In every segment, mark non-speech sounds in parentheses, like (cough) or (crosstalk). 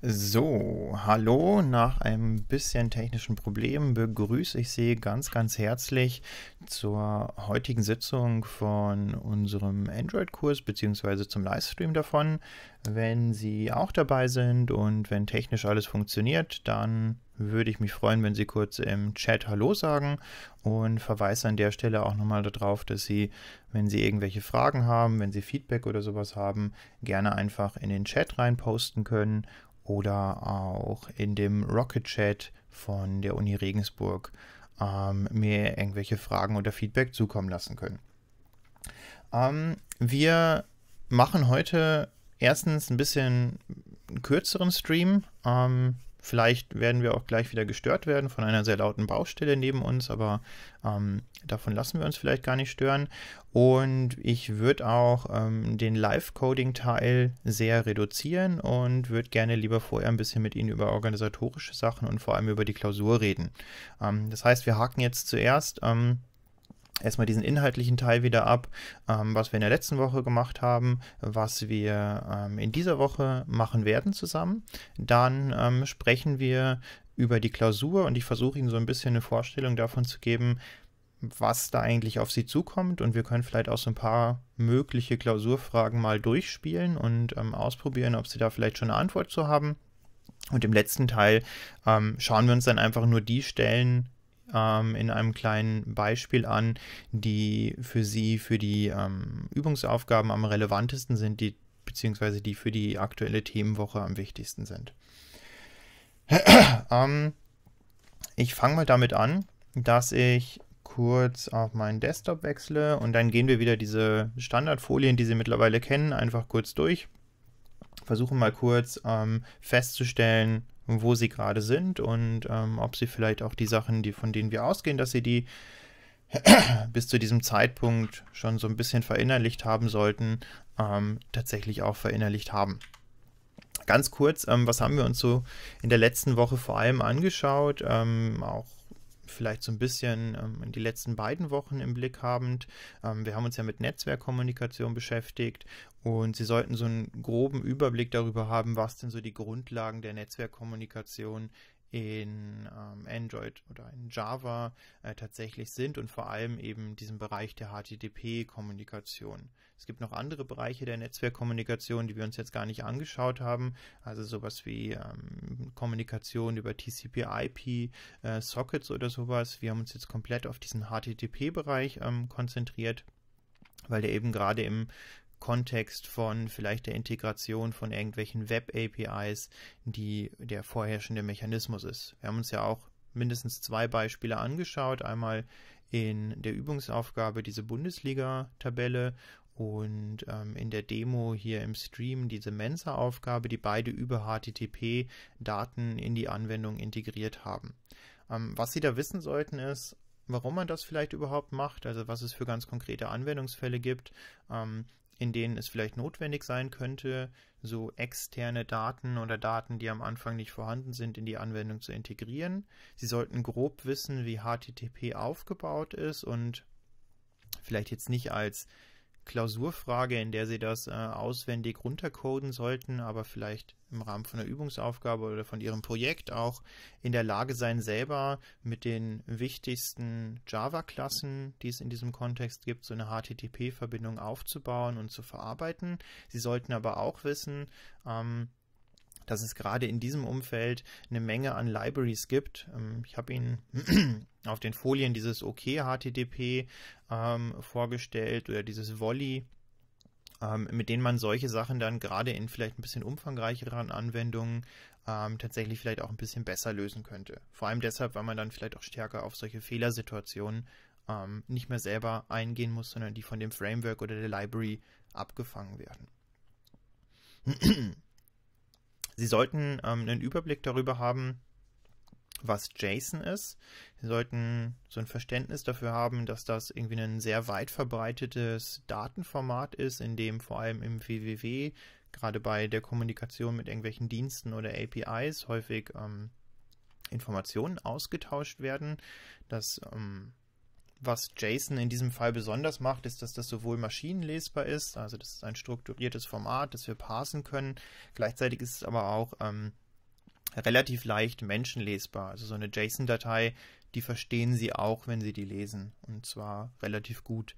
So, hallo, nach einem bisschen technischen Problem begrüße ich Sie ganz, ganz herzlich zur heutigen Sitzung von unserem Android-Kurs bzw. zum Livestream davon. Wenn Sie auch dabei sind und wenn technisch alles funktioniert, dann würde ich mich freuen, wenn Sie kurz im Chat Hallo sagen und verweise an der Stelle auch nochmal darauf, dass Sie, wenn Sie irgendwelche Fragen haben, wenn Sie Feedback oder sowas haben, gerne einfach in den Chat rein posten können oder auch in dem Rocket Chat von der Uni Regensburg ähm, mir irgendwelche Fragen oder Feedback zukommen lassen können. Ähm, wir machen heute erstens ein bisschen kürzeren Stream. Ähm, Vielleicht werden wir auch gleich wieder gestört werden von einer sehr lauten Baustelle neben uns, aber ähm, davon lassen wir uns vielleicht gar nicht stören. Und ich würde auch ähm, den Live-Coding-Teil sehr reduzieren und würde gerne lieber vorher ein bisschen mit Ihnen über organisatorische Sachen und vor allem über die Klausur reden. Ähm, das heißt, wir haken jetzt zuerst. Ähm, erstmal diesen inhaltlichen Teil wieder ab, ähm, was wir in der letzten Woche gemacht haben, was wir ähm, in dieser Woche machen werden zusammen. Dann ähm, sprechen wir über die Klausur und ich versuche Ihnen so ein bisschen eine Vorstellung davon zu geben, was da eigentlich auf Sie zukommt und wir können vielleicht auch so ein paar mögliche Klausurfragen mal durchspielen und ähm, ausprobieren, ob Sie da vielleicht schon eine Antwort zu haben. Und im letzten Teil ähm, schauen wir uns dann einfach nur die Stellen ähm, in einem kleinen Beispiel an, die für Sie für die ähm, Übungsaufgaben am relevantesten sind, die beziehungsweise die für die aktuelle Themenwoche am wichtigsten sind. (clears throat) ähm, ich fange mal damit an, dass ich kurz auf meinen Desktop wechsle und dann gehen wir wieder diese Standardfolien, die Sie mittlerweile kennen, einfach kurz durch. Versuchen mal kurz ähm, festzustellen, wo sie gerade sind und ähm, ob sie vielleicht auch die Sachen, die, von denen wir ausgehen, dass sie die (clears throat) bis zu diesem Zeitpunkt schon so ein bisschen verinnerlicht haben sollten, ähm, tatsächlich auch verinnerlicht haben. Ganz kurz, ähm, was haben wir uns so in der letzten Woche vor allem angeschaut? Ähm, auch vielleicht so ein bisschen ähm, die letzten beiden Wochen im Blick habend. Ähm, wir haben uns ja mit Netzwerkkommunikation beschäftigt und Sie sollten so einen groben Überblick darüber haben, was denn so die Grundlagen der Netzwerkkommunikation in ähm, Android oder in Java äh, tatsächlich sind und vor allem eben diesen Bereich der HTTP-Kommunikation. Es gibt noch andere Bereiche der Netzwerkkommunikation, die wir uns jetzt gar nicht angeschaut haben, also sowas wie ähm, Kommunikation über TCP/IP, äh, Sockets oder sowas. Wir haben uns jetzt komplett auf diesen HTTP-Bereich ähm, konzentriert, weil der eben gerade im Kontext von vielleicht der Integration von irgendwelchen Web-APIs, die der vorherrschende Mechanismus ist. Wir haben uns ja auch mindestens zwei Beispiele angeschaut. Einmal in der Übungsaufgabe diese Bundesliga-Tabelle und ähm, in der Demo hier im Stream diese Mensa-Aufgabe, die beide über HTTP Daten in die Anwendung integriert haben. Ähm, was Sie da wissen sollten ist, warum man das vielleicht überhaupt macht, also was es für ganz konkrete Anwendungsfälle gibt, ähm, in denen es vielleicht notwendig sein könnte, so externe Daten oder Daten, die am Anfang nicht vorhanden sind, in die Anwendung zu integrieren. Sie sollten grob wissen, wie HTTP aufgebaut ist und vielleicht jetzt nicht als Klausurfrage, in der Sie das äh, auswendig runtercoden sollten, aber vielleicht im Rahmen von einer Übungsaufgabe oder von Ihrem Projekt auch in der Lage sein, selber mit den wichtigsten Java-Klassen, die es in diesem Kontext gibt, so eine HTTP-Verbindung aufzubauen und zu verarbeiten. Sie sollten aber auch wissen, ähm, dass es gerade in diesem Umfeld eine Menge an Libraries gibt. Ähm, ich habe Ihnen (clears throat) auf den Folien dieses OK HTTP ähm, vorgestellt oder dieses Volley ähm, mit denen man solche Sachen dann gerade in vielleicht ein bisschen umfangreicheren Anwendungen ähm, tatsächlich vielleicht auch ein bisschen besser lösen könnte. Vor allem deshalb, weil man dann vielleicht auch stärker auf solche Fehlersituationen ähm, nicht mehr selber eingehen muss, sondern die von dem Framework oder der Library abgefangen werden. (clears throat) Sie sollten ähm, einen Überblick darüber haben, was JSON ist. Sie sollten so ein Verständnis dafür haben, dass das irgendwie ein sehr weit verbreitetes Datenformat ist, in dem vor allem im WWW, gerade bei der Kommunikation mit irgendwelchen Diensten oder APIs, häufig ähm, Informationen ausgetauscht werden, dass ähm, was JSON in diesem Fall besonders macht, ist, dass das sowohl maschinenlesbar ist, also das ist ein strukturiertes Format, das wir parsen können. Gleichzeitig ist es aber auch ähm, relativ leicht menschenlesbar. Also so eine JSON-Datei, die verstehen Sie auch, wenn Sie die lesen. Und zwar relativ gut.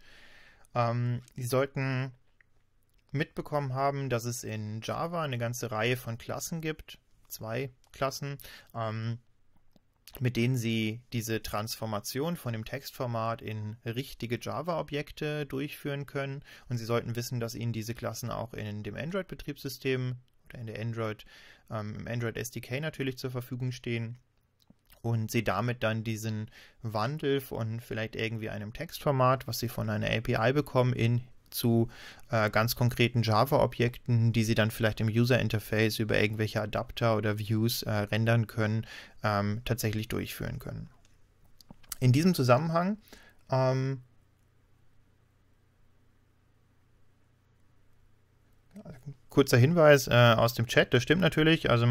Ähm, Sie sollten mitbekommen haben, dass es in Java eine ganze Reihe von Klassen gibt. Zwei Klassen. Ähm, mit denen sie diese Transformation von dem Textformat in richtige Java-Objekte durchführen können. Und sie sollten wissen, dass ihnen diese Klassen auch in dem Android-Betriebssystem oder in der Android, ähm, im Android SDK natürlich zur Verfügung stehen. Und sie damit dann diesen Wandel von vielleicht irgendwie einem Textformat, was sie von einer API bekommen, in zu äh, ganz konkreten Java-Objekten, die Sie dann vielleicht im User-Interface über irgendwelche Adapter oder Views äh, rendern können, ähm, tatsächlich durchführen können. In diesem Zusammenhang ähm, kurzer Hinweis äh, aus dem Chat, das stimmt natürlich, also,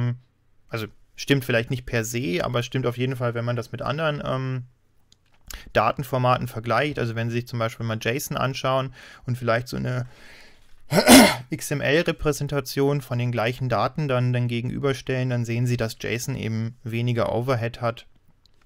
also stimmt vielleicht nicht per se, aber stimmt auf jeden Fall, wenn man das mit anderen ähm, Datenformaten vergleicht. Also wenn Sie sich zum Beispiel mal JSON anschauen und vielleicht so eine (clears throat) XML-Repräsentation von den gleichen Daten dann, dann gegenüberstellen, dann sehen Sie, dass JSON eben weniger Overhead hat,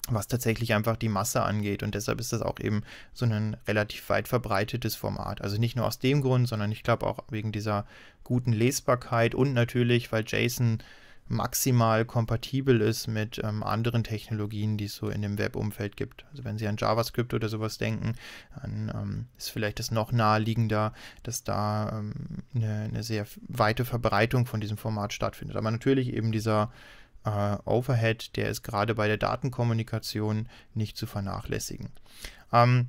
was tatsächlich einfach die Masse angeht. Und deshalb ist das auch eben so ein relativ weit verbreitetes Format. Also nicht nur aus dem Grund, sondern ich glaube auch wegen dieser guten Lesbarkeit und natürlich, weil JSON maximal kompatibel ist mit ähm, anderen Technologien, die es so in dem Web-Umfeld gibt. Also wenn Sie an JavaScript oder sowas denken, dann ähm, ist vielleicht das noch naheliegender, dass da ähm, eine, eine, sehr weite Verbreitung von diesem Format stattfindet. Aber natürlich eben dieser äh, Overhead, der ist gerade bei der Datenkommunikation nicht zu vernachlässigen. Ähm,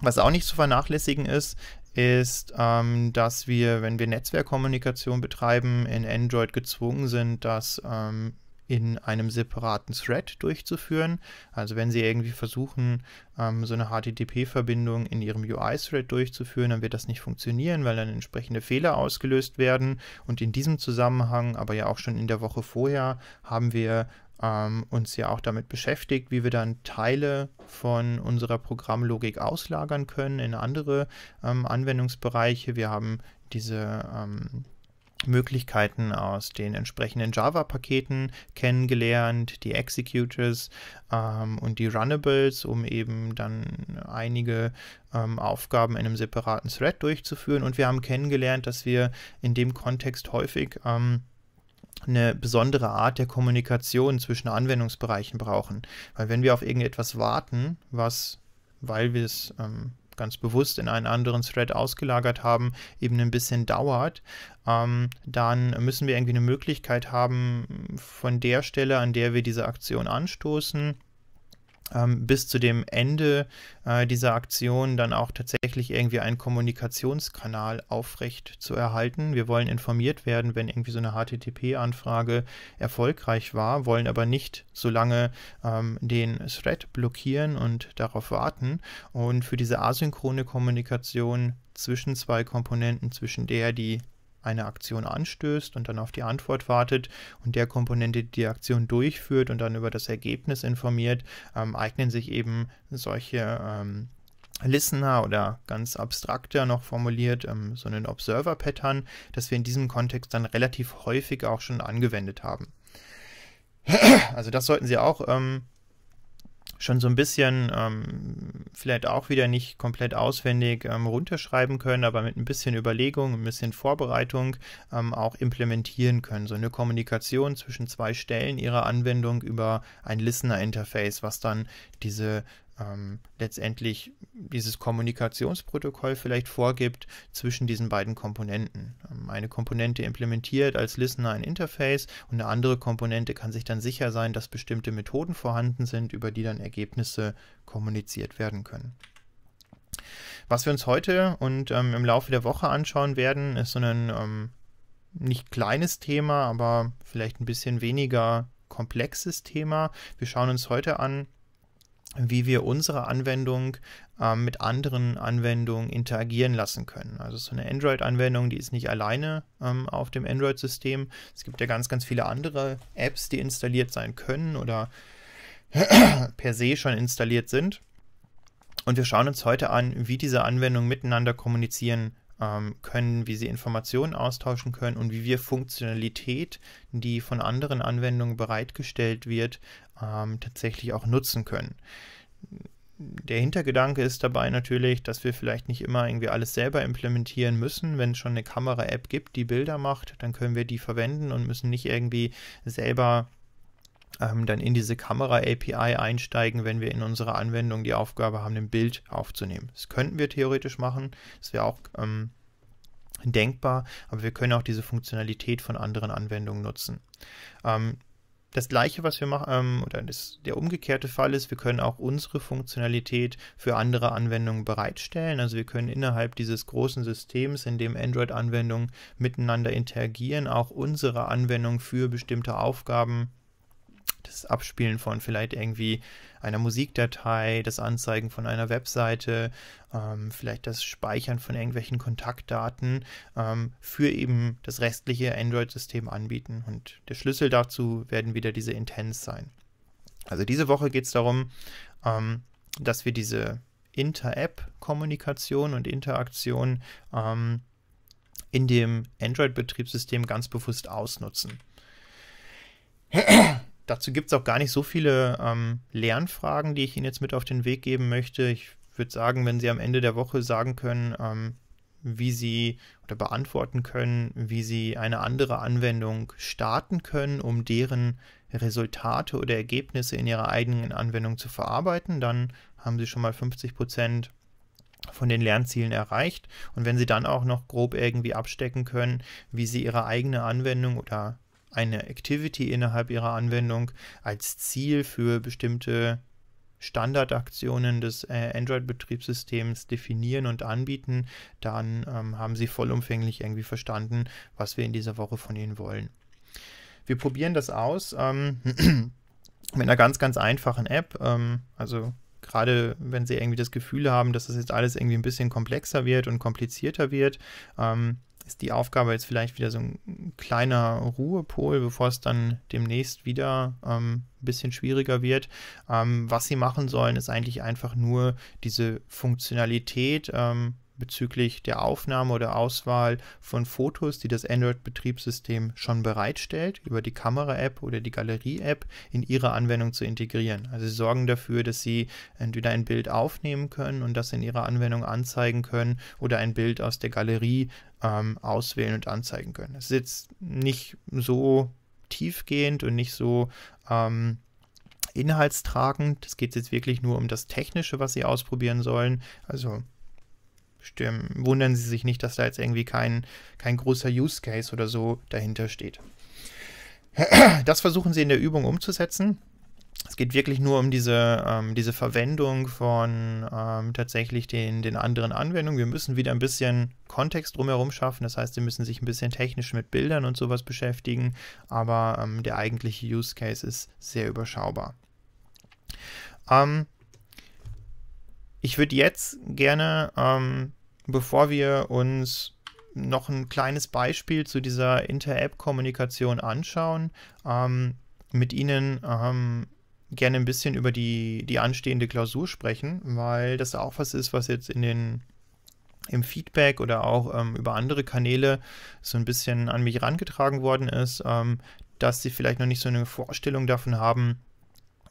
was auch nicht zu vernachlässigen ist, ist, ähm, dass wir, wenn wir Netzwerkkommunikation betreiben, in Android gezwungen sind, das ähm, in einem separaten Thread durchzuführen. Also wenn Sie irgendwie versuchen, ähm, so eine HTTP-Verbindung in Ihrem UI-Thread durchzuführen, dann wird das nicht funktionieren, weil dann entsprechende Fehler ausgelöst werden. Und in diesem Zusammenhang, aber ja auch schon in der Woche vorher, haben wir ähm, uns ja auch damit beschäftigt, wie wir dann Teile von unserer Programmlogik auslagern können in andere ähm, Anwendungsbereiche. Wir haben diese ähm, Möglichkeiten aus den entsprechenden Java-Paketen kennengelernt, die Executors ähm, und die Runnables, um eben dann einige ähm, Aufgaben in einem separaten Thread durchzuführen. Und wir haben kennengelernt, dass wir in dem Kontext häufig ähm, eine besondere Art der Kommunikation zwischen Anwendungsbereichen brauchen. Weil wenn wir auf irgendetwas warten, was, weil wir es ähm, ganz bewusst in einen anderen Thread ausgelagert haben, eben ein bisschen dauert, ähm, dann müssen wir irgendwie eine Möglichkeit haben, von der Stelle, an der wir diese Aktion anstoßen, ähm, bis zu dem Ende äh, dieser Aktion dann auch tatsächlich irgendwie einen Kommunikationskanal aufrecht zu erhalten. Wir wollen informiert werden, wenn irgendwie so eine HTTP-Anfrage erfolgreich war, wollen aber nicht so lange ähm, den Thread blockieren und darauf warten. Und für diese asynchrone Kommunikation zwischen zwei Komponenten, zwischen der, die eine Aktion anstößt und dann auf die Antwort wartet und der Komponente, die die Aktion durchführt und dann über das Ergebnis informiert, ähm, eignen sich eben solche ähm, Listener oder ganz abstrakter noch formuliert, ähm, so einen Observer-Pattern, das wir in diesem Kontext dann relativ häufig auch schon angewendet haben. Also das sollten Sie auch ähm, schon so ein bisschen, ähm, vielleicht auch wieder nicht komplett auswendig ähm, runterschreiben können, aber mit ein bisschen Überlegung, ein bisschen Vorbereitung ähm, auch implementieren können. So eine Kommunikation zwischen zwei Stellen ihrer Anwendung über ein Listener-Interface, was dann diese ähm, letztendlich dieses Kommunikationsprotokoll vielleicht vorgibt zwischen diesen beiden Komponenten. Ähm, eine Komponente implementiert als Listener ein Interface und eine andere Komponente kann sich dann sicher sein, dass bestimmte Methoden vorhanden sind, über die dann Ergebnisse kommuniziert werden können. Was wir uns heute und ähm, im Laufe der Woche anschauen werden, ist so ein ähm, nicht kleines Thema, aber vielleicht ein bisschen weniger komplexes Thema. Wir schauen uns heute an, wie wir unsere Anwendung äh, mit anderen Anwendungen interagieren lassen können. Also so eine Android-Anwendung, die ist nicht alleine ähm, auf dem Android-System. Es gibt ja ganz, ganz viele andere Apps, die installiert sein können oder (clears throat) per se schon installiert sind. Und wir schauen uns heute an, wie diese Anwendungen miteinander kommunizieren ähm, können, wie sie Informationen austauschen können und wie wir Funktionalität, die von anderen Anwendungen bereitgestellt wird, ähm, tatsächlich auch nutzen können. Der Hintergedanke ist dabei natürlich, dass wir vielleicht nicht immer irgendwie alles selber implementieren müssen. Wenn es schon eine Kamera-App gibt, die Bilder macht, dann können wir die verwenden und müssen nicht irgendwie selber ähm, dann in diese Kamera-API einsteigen, wenn wir in unserer Anwendung die Aufgabe haben, ein Bild aufzunehmen. Das könnten wir theoretisch machen, das wäre auch ähm, denkbar, aber wir können auch diese Funktionalität von anderen Anwendungen nutzen. Ähm, das gleiche, was wir machen, ähm, oder das, der umgekehrte Fall ist, wir können auch unsere Funktionalität für andere Anwendungen bereitstellen. Also wir können innerhalb dieses großen Systems, in dem Android-Anwendungen miteinander interagieren, auch unsere Anwendung für bestimmte Aufgaben das Abspielen von vielleicht irgendwie einer Musikdatei, das Anzeigen von einer Webseite, ähm, vielleicht das Speichern von irgendwelchen Kontaktdaten ähm, für eben das restliche Android-System anbieten. Und der Schlüssel dazu werden wieder diese Intents sein. Also diese Woche geht es darum, ähm, dass wir diese Inter-App-Kommunikation und Interaktion ähm, in dem Android-Betriebssystem ganz bewusst ausnutzen dazu gibt es auch gar nicht so viele ähm, Lernfragen, die ich Ihnen jetzt mit auf den Weg geben möchte. Ich würde sagen, wenn Sie am Ende der Woche sagen können, ähm, wie Sie oder beantworten können, wie Sie eine andere Anwendung starten können, um deren Resultate oder Ergebnisse in Ihrer eigenen Anwendung zu verarbeiten, dann haben Sie schon mal 50 Prozent von den Lernzielen erreicht. Und wenn Sie dann auch noch grob irgendwie abstecken können, wie Sie Ihre eigene Anwendung oder eine Activity innerhalb ihrer Anwendung als Ziel für bestimmte Standardaktionen des äh, Android-Betriebssystems definieren und anbieten, dann ähm, haben sie vollumfänglich irgendwie verstanden, was wir in dieser Woche von ihnen wollen. Wir probieren das aus ähm, (clears throat) mit einer ganz, ganz einfachen App. Ähm, also gerade wenn sie irgendwie das Gefühl haben, dass das jetzt alles irgendwie ein bisschen komplexer wird und komplizierter wird, ähm, ist die Aufgabe jetzt vielleicht wieder so ein kleiner Ruhepol, bevor es dann demnächst wieder ähm, ein bisschen schwieriger wird. Ähm, was sie machen sollen, ist eigentlich einfach nur diese Funktionalität ähm, bezüglich der Aufnahme oder Auswahl von Fotos, die das Android-Betriebssystem schon bereitstellt, über die Kamera-App oder die Galerie-App in ihre Anwendung zu integrieren. Also sie sorgen dafür, dass sie entweder ein Bild aufnehmen können und das in ihrer Anwendung anzeigen können oder ein Bild aus der Galerie ähm, auswählen und anzeigen können. Es ist jetzt nicht so tiefgehend und nicht so ähm, inhaltstragend. Es geht jetzt wirklich nur um das Technische, was Sie ausprobieren sollen. Also stimmen, wundern Sie sich nicht, dass da jetzt irgendwie kein, kein großer Use Case oder so dahinter steht. (clears throat) Das versuchen Sie in der Übung umzusetzen es geht wirklich nur um diese, ähm, diese Verwendung von ähm, tatsächlich den, den anderen Anwendungen. Wir müssen wieder ein bisschen Kontext drumherum schaffen. Das heißt, sie müssen sich ein bisschen technisch mit Bildern und sowas beschäftigen. Aber ähm, der eigentliche Use Case ist sehr überschaubar. Ähm, ich würde jetzt gerne, ähm, bevor wir uns noch ein kleines Beispiel zu dieser Inter-App-Kommunikation anschauen, ähm, mit Ihnen ähm, gerne ein bisschen über die, die anstehende Klausur sprechen, weil das auch was ist, was jetzt in den im Feedback oder auch ähm, über andere Kanäle so ein bisschen an mich herangetragen worden ist, ähm, dass sie vielleicht noch nicht so eine Vorstellung davon haben,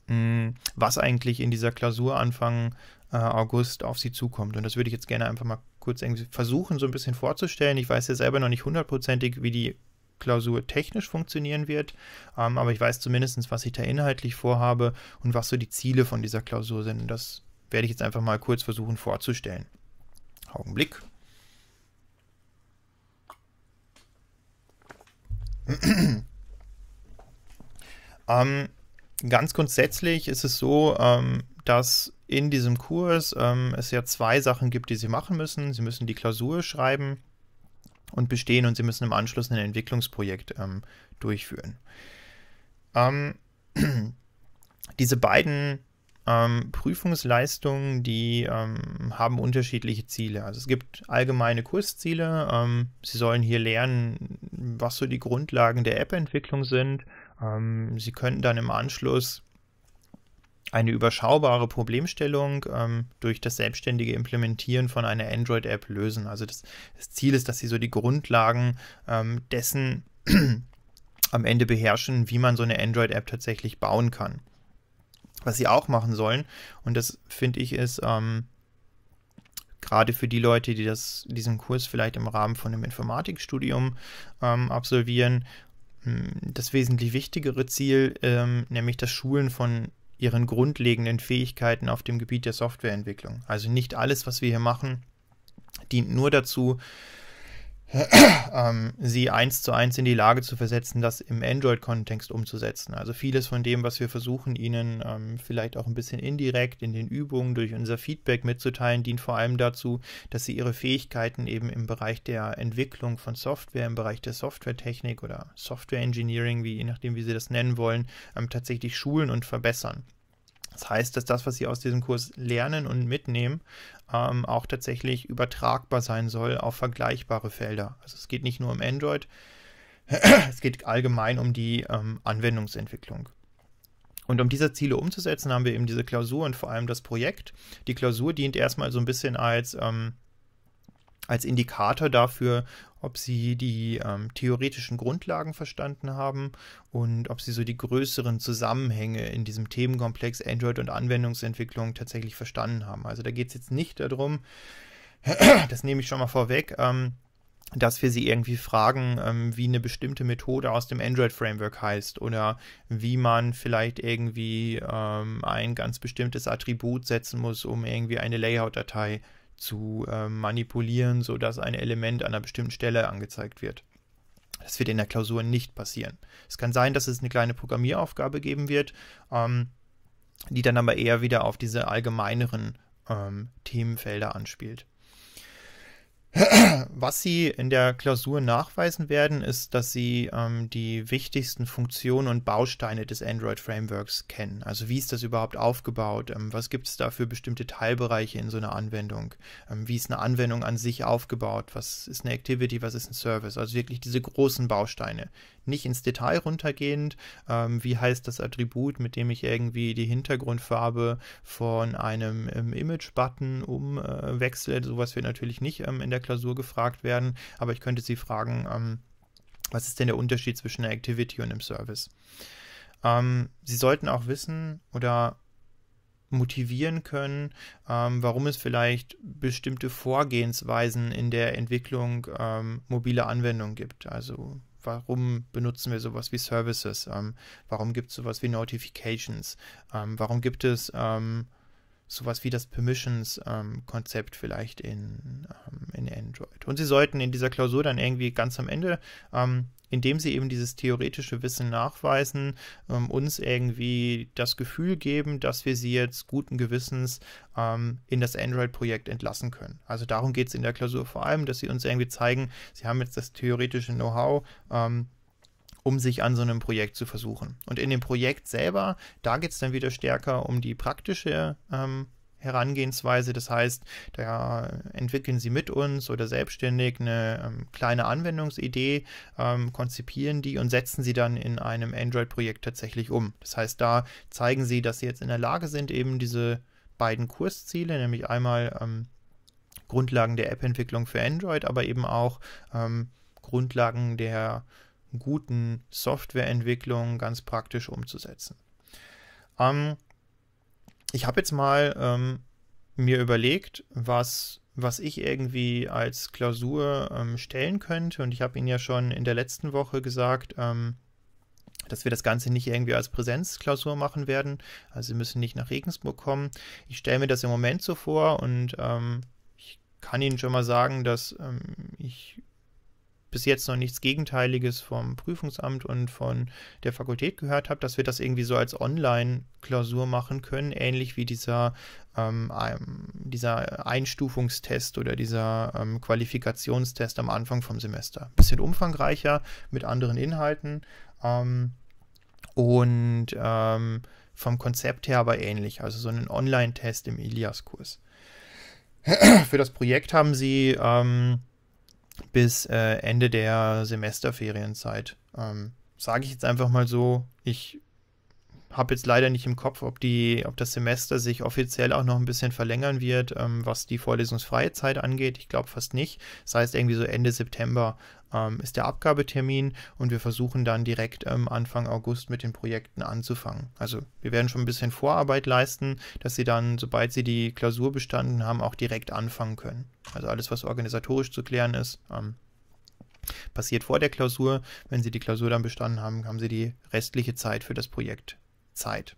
mh, hm, was eigentlich in dieser Klausur Anfang äh, August auf sie zukommt. Und das würde ich jetzt gerne einfach mal kurz irgendwie versuchen, so ein bisschen vorzustellen. Ich weiß ja selber noch nicht hundertprozentig, wie die Klausur technisch funktionieren wird. Ähm, aber ich weiß zumindest, was ich da inhaltlich vorhabe und was so die Ziele von dieser Klausur sind. Und das werde ich jetzt einfach mal kurz versuchen vorzustellen. Augenblick. (clears throat) ähm, ganz grundsätzlich ist es so, ähm, dass in diesem Kurs ähm, es ja zwei Sachen gibt, die Sie machen müssen. Sie müssen die Klausur schreiben und bestehen und sie müssen im Anschluss ein Entwicklungsprojekt ähm, durchführen. Ähm, (clears throat) diese beiden ähm, Prüfungsleistungen, die ähm, haben unterschiedliche Ziele. Also es gibt allgemeine Kursziele. Ähm, sie sollen hier lernen, was so die Grundlagen der App-Entwicklung sind. Ähm, sie können dann im Anschluss eine überschaubare Problemstellung ähm, durch das selbstständige Implementieren von einer Android-App lösen. Also das, das, Ziel ist, dass sie so die Grundlagen ähm, dessen (clears throat) am Ende beherrschen, wie man so eine Android-App tatsächlich bauen kann. Was sie auch machen sollen, und das finde ich ist ähm, gerade für die Leute, die das, diesen Kurs vielleicht im Rahmen von einem Informatikstudium ähm, absolvieren, hm, das wesentlich wichtigere Ziel, ähm, nämlich das Schulen von ihren grundlegenden Fähigkeiten auf dem Gebiet der Softwareentwicklung. Also nicht alles, was wir hier machen, dient nur dazu, (clears throat) ähm, sie eins zu eins in die Lage zu versetzen, das im Android-Kontext umzusetzen. Also vieles von dem, was wir versuchen, Ihnen ähm, vielleicht auch ein bisschen indirekt in den Übungen durch unser Feedback mitzuteilen, dient vor allem dazu, dass Sie Ihre Fähigkeiten eben im Bereich der Entwicklung von Software, im Bereich der Softwaretechnik oder Software Engineering, wie je nachdem, wie Sie das nennen wollen, ähm, tatsächlich schulen und verbessern. Das heißt, dass das, was Sie aus diesem Kurs lernen und mitnehmen, ähm, auch tatsächlich übertragbar sein soll auf vergleichbare Felder. Also es geht nicht nur um Android, (clears throat) es geht allgemein um die ähm, Anwendungsentwicklung. Und um diese Ziele umzusetzen, haben wir eben diese Klausur und vor allem das Projekt. Die Klausur dient erstmal so ein bisschen als, ähm, als Indikator dafür, ob sie die ähm, theoretischen Grundlagen verstanden haben und ob sie so die größeren Zusammenhänge in diesem Themenkomplex Android und Anwendungsentwicklung tatsächlich verstanden haben. Also da geht es jetzt nicht darum, (clears throat) das nehme ich schon mal vorweg, ähm, dass wir sie irgendwie fragen, ähm, wie eine bestimmte Methode aus dem Android-Framework heißt oder wie man vielleicht irgendwie ähm, ein ganz bestimmtes Attribut setzen muss, um irgendwie eine Layout-Datei zu zu äh, manipulieren, sodass ein Element an einer bestimmten Stelle angezeigt wird. Das wird in der Klausur nicht passieren. Es kann sein, dass es eine kleine Programmieraufgabe geben wird, ähm, die dann aber eher wieder auf diese allgemeineren ähm, Themenfelder anspielt. Was Sie in der Klausur nachweisen werden, ist, dass Sie ähm, die wichtigsten Funktionen und Bausteine des Android-Frameworks kennen. Also wie ist das überhaupt aufgebaut? Ähm, was gibt es da für bestimmte Teilbereiche in so einer Anwendung? Ähm, wie ist eine Anwendung an sich aufgebaut? Was ist eine Activity? Was ist ein Service? Also wirklich diese großen Bausteine. Nicht ins Detail runtergehend, ähm, wie heißt das Attribut, mit dem ich irgendwie die Hintergrundfarbe von einem ähm, Image-Button umwechsle. Äh, Sowas wird natürlich nicht ähm, in der Klausur gefragt werden, aber ich könnte sie fragen, ähm, was ist denn der Unterschied zwischen der Activity und dem Service? Ähm, sie sollten auch wissen oder motivieren können, ähm, warum es vielleicht bestimmte Vorgehensweisen in der Entwicklung ähm, mobiler Anwendungen gibt. Also warum benutzen wir sowas wie Services? Ähm, warum gibt es sowas wie Notifications? Ähm, warum gibt es ähm, sowas wie das Permissions-Konzept ähm, vielleicht in, ähm, in Android. Und sie sollten in dieser Klausur dann irgendwie ganz am Ende, ähm, indem sie eben dieses theoretische Wissen nachweisen, ähm, uns irgendwie das Gefühl geben, dass wir sie jetzt guten Gewissens ähm, in das Android-Projekt entlassen können. Also darum geht es in der Klausur vor allem, dass sie uns irgendwie zeigen, sie haben jetzt das theoretische Know-how ähm, um sich an so einem Projekt zu versuchen. Und in dem Projekt selber, da geht es dann wieder stärker um die praktische ähm, Herangehensweise. Das heißt, da entwickeln Sie mit uns oder selbstständig eine ähm, kleine Anwendungsidee, ähm, konzipieren die und setzen sie dann in einem Android-Projekt tatsächlich um. Das heißt, da zeigen Sie, dass Sie jetzt in der Lage sind, eben diese beiden Kursziele, nämlich einmal ähm, Grundlagen der App-Entwicklung für Android, aber eben auch ähm, Grundlagen der guten Softwareentwicklung ganz praktisch umzusetzen. Ähm, ich habe jetzt mal ähm, mir überlegt, was, was ich irgendwie als Klausur ähm, stellen könnte. Und ich habe Ihnen ja schon in der letzten Woche gesagt, ähm, dass wir das Ganze nicht irgendwie als Präsenzklausur machen werden. Also Sie müssen nicht nach Regensburg kommen. Ich stelle mir das im Moment so vor und ähm, ich kann Ihnen schon mal sagen, dass ähm, ich bis jetzt noch nichts Gegenteiliges vom Prüfungsamt und von der Fakultät gehört habe, dass wir das irgendwie so als Online-Klausur machen können, ähnlich wie dieser, ähm, dieser Einstufungstest oder dieser ähm, Qualifikationstest am Anfang vom Semester. bisschen umfangreicher, mit anderen Inhalten ähm, und ähm, vom Konzept her aber ähnlich, also so einen Online-Test im Ilias-Kurs. (clears throat) Für das Projekt haben sie ähm, bis äh, Ende der Semesterferienzeit. Ähm, Sage ich jetzt einfach mal so. Ich habe jetzt leider nicht im Kopf, ob, die, ob das Semester sich offiziell auch noch ein bisschen verlängern wird, ähm, was die vorlesungsfreie Zeit angeht. Ich glaube fast nicht. Das heißt, irgendwie so Ende September ähm, ist der Abgabetermin und wir versuchen dann direkt ähm, Anfang August mit den Projekten anzufangen. Also wir werden schon ein bisschen Vorarbeit leisten, dass sie dann, sobald sie die Klausur bestanden haben, auch direkt anfangen können. Also alles, was organisatorisch zu klären ist, ähm, passiert vor der Klausur. Wenn Sie die Klausur dann bestanden haben, haben Sie die restliche Zeit für das Projekt Zeit.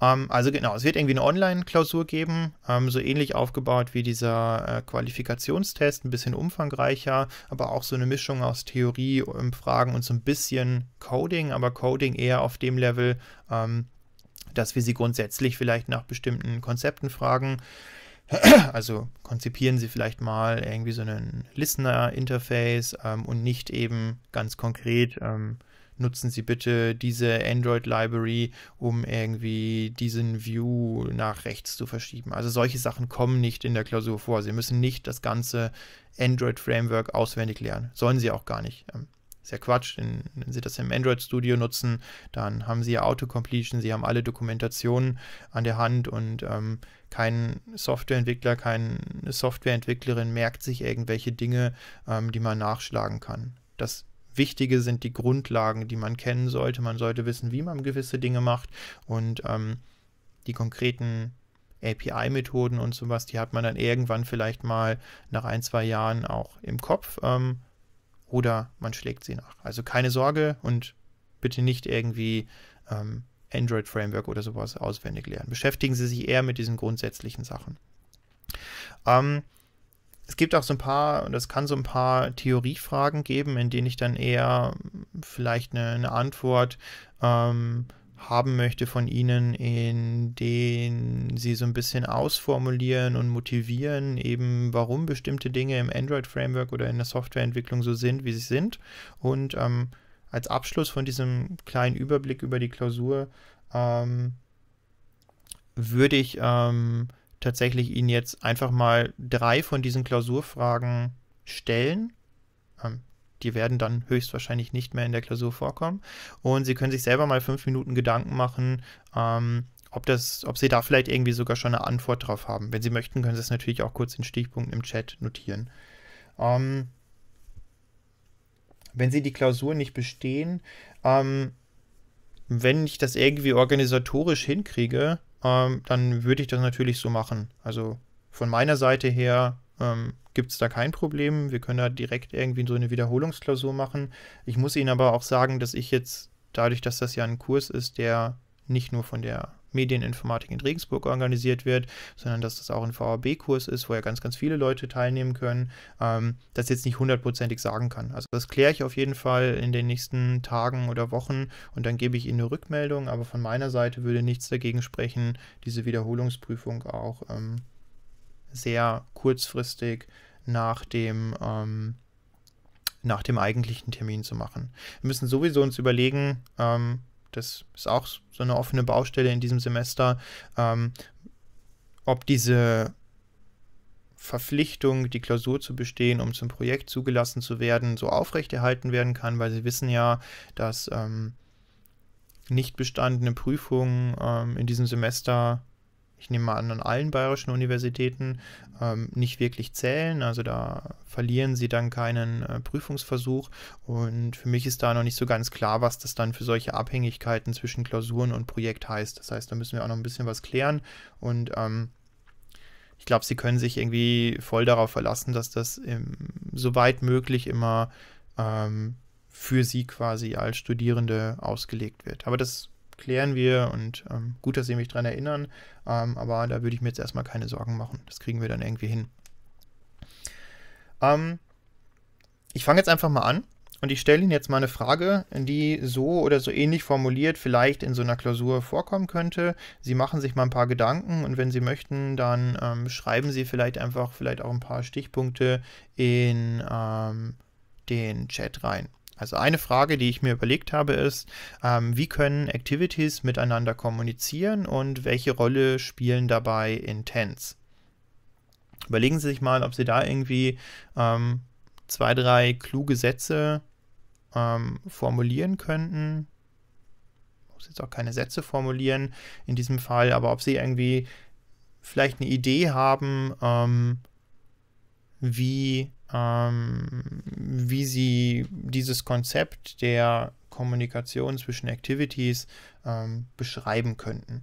Ähm, also genau, es wird irgendwie eine Online-Klausur geben, ähm, so ähnlich aufgebaut wie dieser äh, Qualifikationstest, ein bisschen umfangreicher, aber auch so eine Mischung aus Theorie, um, Fragen und so ein bisschen Coding, aber Coding eher auf dem Level, ähm, dass wir sie grundsätzlich vielleicht nach bestimmten Konzepten fragen. (clears throat) Also konzipieren Sie vielleicht mal irgendwie so einen Listener-Interface ähm, und nicht eben ganz konkret ähm, nutzen Sie bitte diese Android-Library, um irgendwie diesen View nach rechts zu verschieben. Also solche Sachen kommen nicht in der Klausur vor. Sie müssen nicht das ganze Android-Framework auswendig lernen. Sollen Sie auch gar nicht. Das ähm, ist ja Quatsch, wenn Sie das im Android Studio nutzen, dann haben Sie ja Autocompletion, Sie haben alle Dokumentationen an der Hand und ähm, kein Softwareentwickler, keine Softwareentwicklerin merkt sich irgendwelche Dinge, ähm, die man nachschlagen kann. Das Wichtige sind die Grundlagen, die man kennen sollte. Man sollte wissen, wie man gewisse Dinge macht und ähm, die konkreten API-Methoden und sowas, die hat man dann irgendwann vielleicht mal nach ein, zwei Jahren auch im Kopf ähm, oder man schlägt sie nach. Also keine Sorge und bitte nicht irgendwie ähm, Android Framework oder sowas auswendig lernen. Beschäftigen Sie sich eher mit diesen grundsätzlichen Sachen. Ähm, es gibt auch so ein paar, und es kann so ein paar Theoriefragen geben, in denen ich dann eher hm, vielleicht eine, eine Antwort ähm, haben möchte von Ihnen, in denen Sie so ein bisschen ausformulieren und motivieren, eben warum bestimmte Dinge im Android-Framework oder in der Softwareentwicklung so sind, wie sie sind. Und ähm, als Abschluss von diesem kleinen Überblick über die Klausur ähm, würde ich ähm, tatsächlich Ihnen jetzt einfach mal drei von diesen Klausurfragen stellen. Ähm, die werden dann höchstwahrscheinlich nicht mehr in der Klausur vorkommen. Und Sie können sich selber mal fünf Minuten Gedanken machen, ähm, ob, das, ob Sie da vielleicht irgendwie sogar schon eine Antwort drauf haben. Wenn Sie möchten, können Sie es natürlich auch kurz in Stichpunkten im Chat notieren. Ähm, wenn Sie die Klausur nicht bestehen, ähm, wenn ich das irgendwie organisatorisch hinkriege, ähm, dann würde ich das natürlich so machen. Also von meiner Seite her ähm, gibt es da kein Problem. Wir können da direkt irgendwie so eine Wiederholungsklausur machen. Ich muss Ihnen aber auch sagen, dass ich jetzt, dadurch, dass das ja ein Kurs ist, der nicht nur von der Medieninformatik in Regensburg organisiert wird, sondern dass das auch ein VAB-Kurs ist, wo ja ganz, ganz viele Leute teilnehmen können, ähm, das jetzt nicht hundertprozentig sagen kann. Also das kläre ich auf jeden Fall in den nächsten Tagen oder Wochen und dann gebe ich Ihnen eine Rückmeldung, aber von meiner Seite würde nichts dagegen sprechen, diese Wiederholungsprüfung auch ähm, sehr kurzfristig nach dem ähm, nach dem eigentlichen Termin zu machen. Wir müssen sowieso uns überlegen, ähm, das ist auch so eine offene Baustelle in diesem Semester, ähm, ob diese Verpflichtung, die Klausur zu bestehen, um zum Projekt zugelassen zu werden, so aufrechterhalten werden kann, weil sie wissen ja, dass ähm, nicht bestandene Prüfungen ähm, in diesem Semester ich nehme mal an, an allen bayerischen Universitäten ähm, nicht wirklich zählen. Also da verlieren sie dann keinen äh, Prüfungsversuch. Und für mich ist da noch nicht so ganz klar, was das dann für solche Abhängigkeiten zwischen Klausuren und Projekt heißt. Das heißt, da müssen wir auch noch ein bisschen was klären. Und ähm, ich glaube, sie können sich irgendwie voll darauf verlassen, dass das im, soweit möglich immer ähm, für sie quasi als Studierende ausgelegt wird. Aber das klären wir und ähm, gut, dass Sie mich daran erinnern, ähm, aber da würde ich mir jetzt erstmal keine Sorgen machen. Das kriegen wir dann irgendwie hin. Ähm, ich fange jetzt einfach mal an und ich stelle Ihnen jetzt mal eine Frage, die so oder so ähnlich formuliert vielleicht in so einer Klausur vorkommen könnte. Sie machen sich mal ein paar Gedanken und wenn Sie möchten, dann ähm, schreiben Sie vielleicht einfach vielleicht auch ein paar Stichpunkte in ähm, den Chat rein. Also eine Frage, die ich mir überlegt habe, ist, ähm, wie können Activities miteinander kommunizieren und welche Rolle spielen dabei Intents? Überlegen Sie sich mal, ob Sie da irgendwie ähm, zwei, drei kluge Sätze ähm, formulieren könnten. Ich muss jetzt auch keine Sätze formulieren in diesem Fall, aber ob Sie irgendwie vielleicht eine Idee haben, ähm, wie, ähm, wie sie dieses Konzept der Kommunikation zwischen Activities ähm, beschreiben könnten.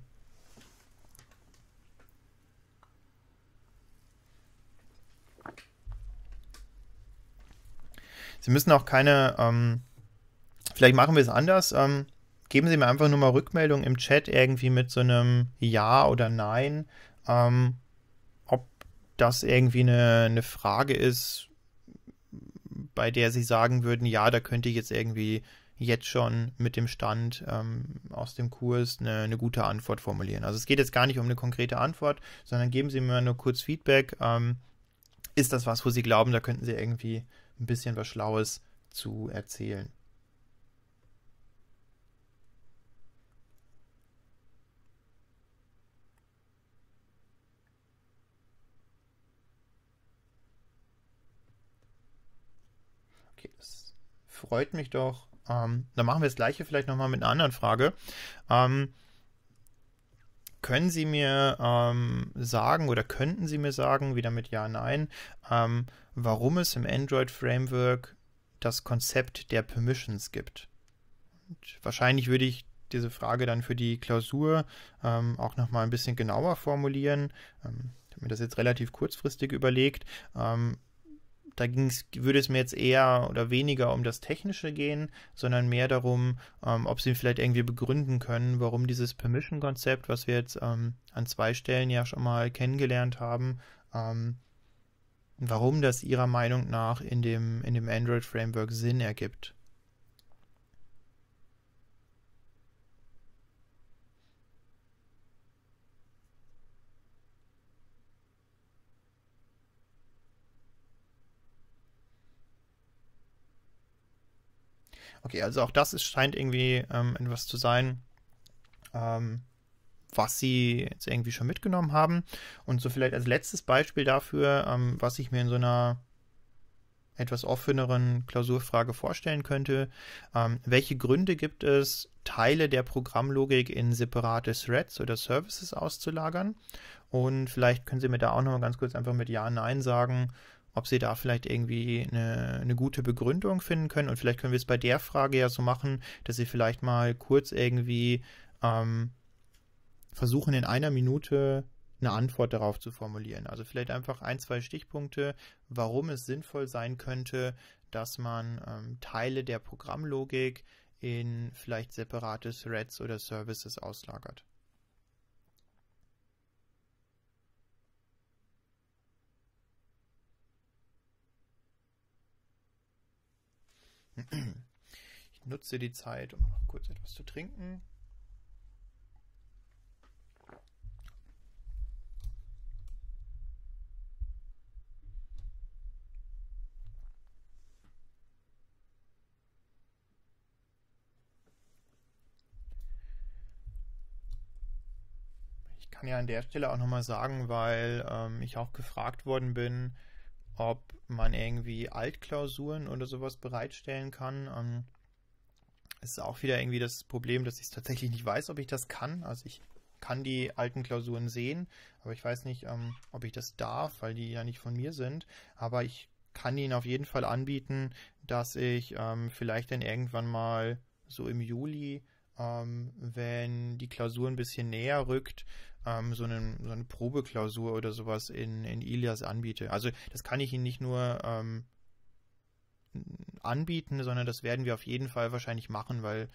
Sie müssen auch keine, ähm, vielleicht machen wir es anders, ähm, geben Sie mir einfach nur mal Rückmeldung im Chat irgendwie mit so einem Ja oder Nein, ähm, das irgendwie eine, eine Frage ist, bei der sie sagen würden, ja, da könnte ich jetzt irgendwie jetzt schon mit dem Stand ähm, aus dem Kurs eine, eine, gute Antwort formulieren. Also es geht jetzt gar nicht um eine konkrete Antwort, sondern geben Sie mir nur kurz Feedback. Ähm, ist das was, wo Sie glauben, da könnten Sie irgendwie ein bisschen was Schlaues zu erzählen? freut mich doch. Ähm, dann machen wir das gleiche vielleicht nochmal mit einer anderen Frage. Ähm, können Sie mir ähm, sagen oder könnten Sie mir sagen, wieder mit Ja, Nein, ähm, warum es im Android Framework das Konzept der Permissions gibt? Und wahrscheinlich würde ich diese Frage dann für die Klausur ähm, auch nochmal ein bisschen genauer formulieren. Ähm, ich habe mir das jetzt relativ kurzfristig überlegt. Ähm, da ging's, würde es mir jetzt eher oder weniger um das Technische gehen, sondern mehr darum, ähm, ob sie vielleicht irgendwie begründen können, warum dieses Permission-Konzept, was wir jetzt ähm, an zwei Stellen ja schon mal kennengelernt haben, ähm, warum das ihrer Meinung nach in dem, in dem Android-Framework Sinn ergibt. Okay, also auch das ist, scheint irgendwie ähm, etwas zu sein, ähm, was sie jetzt irgendwie schon mitgenommen haben. Und so vielleicht als letztes Beispiel dafür, ähm, was ich mir in so einer etwas offeneren Klausurfrage vorstellen könnte. Ähm, welche Gründe gibt es, Teile der Programmlogik in separate Threads oder Services auszulagern? Und vielleicht können Sie mir da auch noch mal ganz kurz einfach mit Ja, Nein sagen, ob sie da vielleicht irgendwie eine, eine, gute Begründung finden können. Und vielleicht können wir es bei der Frage ja so machen, dass sie vielleicht mal kurz irgendwie ähm, versuchen, in einer Minute eine Antwort darauf zu formulieren. Also vielleicht einfach ein, zwei Stichpunkte, warum es sinnvoll sein könnte, dass man ähm, Teile der Programmlogik in vielleicht separate Threads oder Services auslagert. Ich nutze die Zeit, um noch kurz etwas zu trinken. Ich kann ja an der Stelle auch nochmal sagen, weil ähm, ich auch gefragt worden bin, ob man irgendwie Altklausuren oder sowas bereitstellen kann. Ähm, es ist auch wieder irgendwie das Problem, dass ich es tatsächlich nicht weiß, ob ich das kann. Also ich kann die alten Klausuren sehen, aber ich weiß nicht, ähm, ob ich das darf, weil die ja nicht von mir sind. Aber ich kann ihnen auf jeden Fall anbieten, dass ich ähm, vielleicht dann irgendwann mal so im Juli ähm, wenn die Klausur ein bisschen näher rückt, ähm, so, einen, so, eine Probeklausur oder sowas in, in Ilias anbiete. Also das kann ich Ihnen nicht nur ähm, anbieten, sondern das werden wir auf jeden Fall wahrscheinlich machen, weil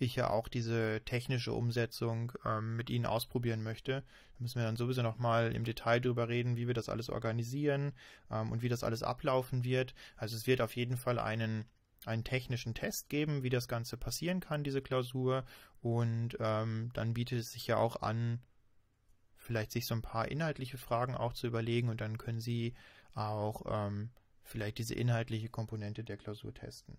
ich ja auch diese technische Umsetzung ähm, mit Ihnen ausprobieren möchte. Da müssen wir dann sowieso nochmal im Detail drüber reden, wie wir das alles organisieren ähm, und wie das alles ablaufen wird. Also es wird auf jeden Fall einen einen technischen Test geben, wie das Ganze passieren kann, diese Klausur. Und ähm, dann bietet es sich ja auch an, vielleicht sich so ein paar inhaltliche Fragen auch zu überlegen und dann können Sie auch ähm, vielleicht diese inhaltliche Komponente der Klausur testen.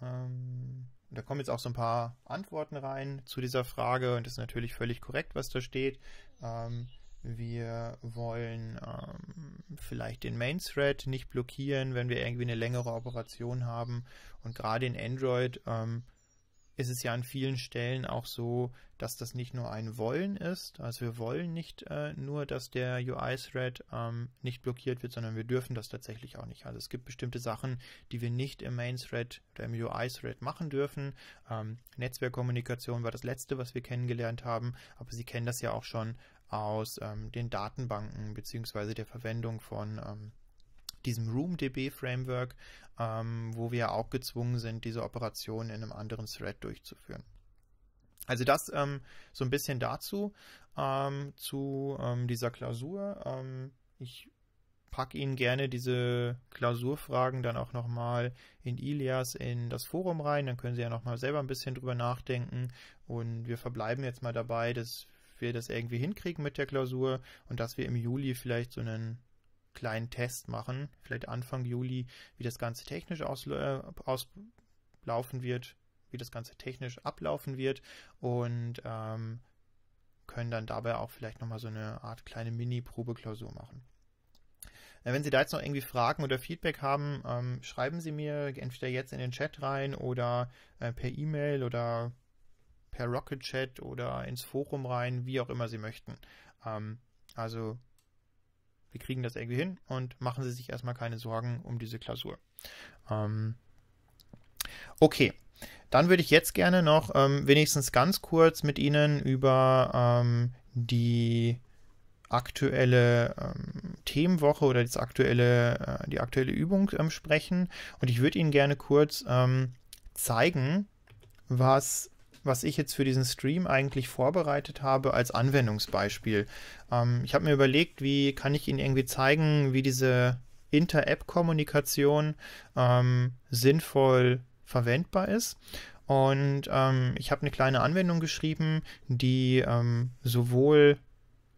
Ähm, da kommen jetzt auch so ein paar Antworten rein zu dieser Frage und das ist natürlich völlig korrekt, was da steht. Ähm, wir wollen ähm, vielleicht den Main Thread nicht blockieren, wenn wir irgendwie eine längere Operation haben. Und gerade in Android ähm, ist es ja an vielen Stellen auch so, dass das nicht nur ein Wollen ist. Also wir wollen nicht äh, nur, dass der UI-Thread ähm, nicht blockiert wird, sondern wir dürfen das tatsächlich auch nicht. Also es gibt bestimmte Sachen, die wir nicht im Main-Thread oder im UI-Thread machen dürfen. Ähm, Netzwerkkommunikation war das letzte, was wir kennengelernt haben, aber Sie kennen das ja auch schon aus ähm, den Datenbanken bzw. der Verwendung von ähm, diesem RoomDB-Framework, ähm, wo wir auch gezwungen sind, diese Operation in einem anderen Thread durchzuführen. Also das ähm, so ein bisschen dazu, ähm, zu ähm, dieser Klausur. ich packe Ihnen gerne diese Klausurfragen dann auch nochmal in Ilias in das Forum rein. Dann können Sie ja nochmal selber ein bisschen drüber nachdenken. Und wir verbleiben jetzt mal dabei, dass wir das irgendwie hinkriegen mit der Klausur und dass wir im Juli vielleicht so einen kleinen Test machen, vielleicht Anfang Juli, wie das Ganze technisch äh, auslaufen wird, wie das Ganze technisch ablaufen wird und ähm, können dann dabei auch vielleicht nochmal so eine Art kleine Mini-Probeklausur machen. Äh, wenn Sie da jetzt noch irgendwie Fragen oder Feedback haben, ähm, schreiben Sie mir entweder jetzt in den Chat rein oder äh, per E-Mail oder per Rocket Chat oder ins Forum rein, wie auch immer Sie möchten. Ähm, also wir kriegen das irgendwie hin und machen Sie sich erstmal keine Sorgen um diese Klausur. Ähm, okay, dann würde ich jetzt gerne noch ähm, wenigstens ganz kurz mit Ihnen über ähm, die aktuelle ähm, Themenwoche oder das aktuelle, äh, die aktuelle Übung ähm, sprechen. Und ich würde Ihnen gerne kurz ähm, zeigen, was was ich jetzt für diesen Stream eigentlich vorbereitet habe als Anwendungsbeispiel. Ähm, ich habe mir überlegt, wie kann ich Ihnen irgendwie zeigen, wie diese Inter-App-Kommunikation ähm, sinnvoll verwendbar ist. Und ähm, ich habe eine kleine Anwendung geschrieben, die ähm, sowohl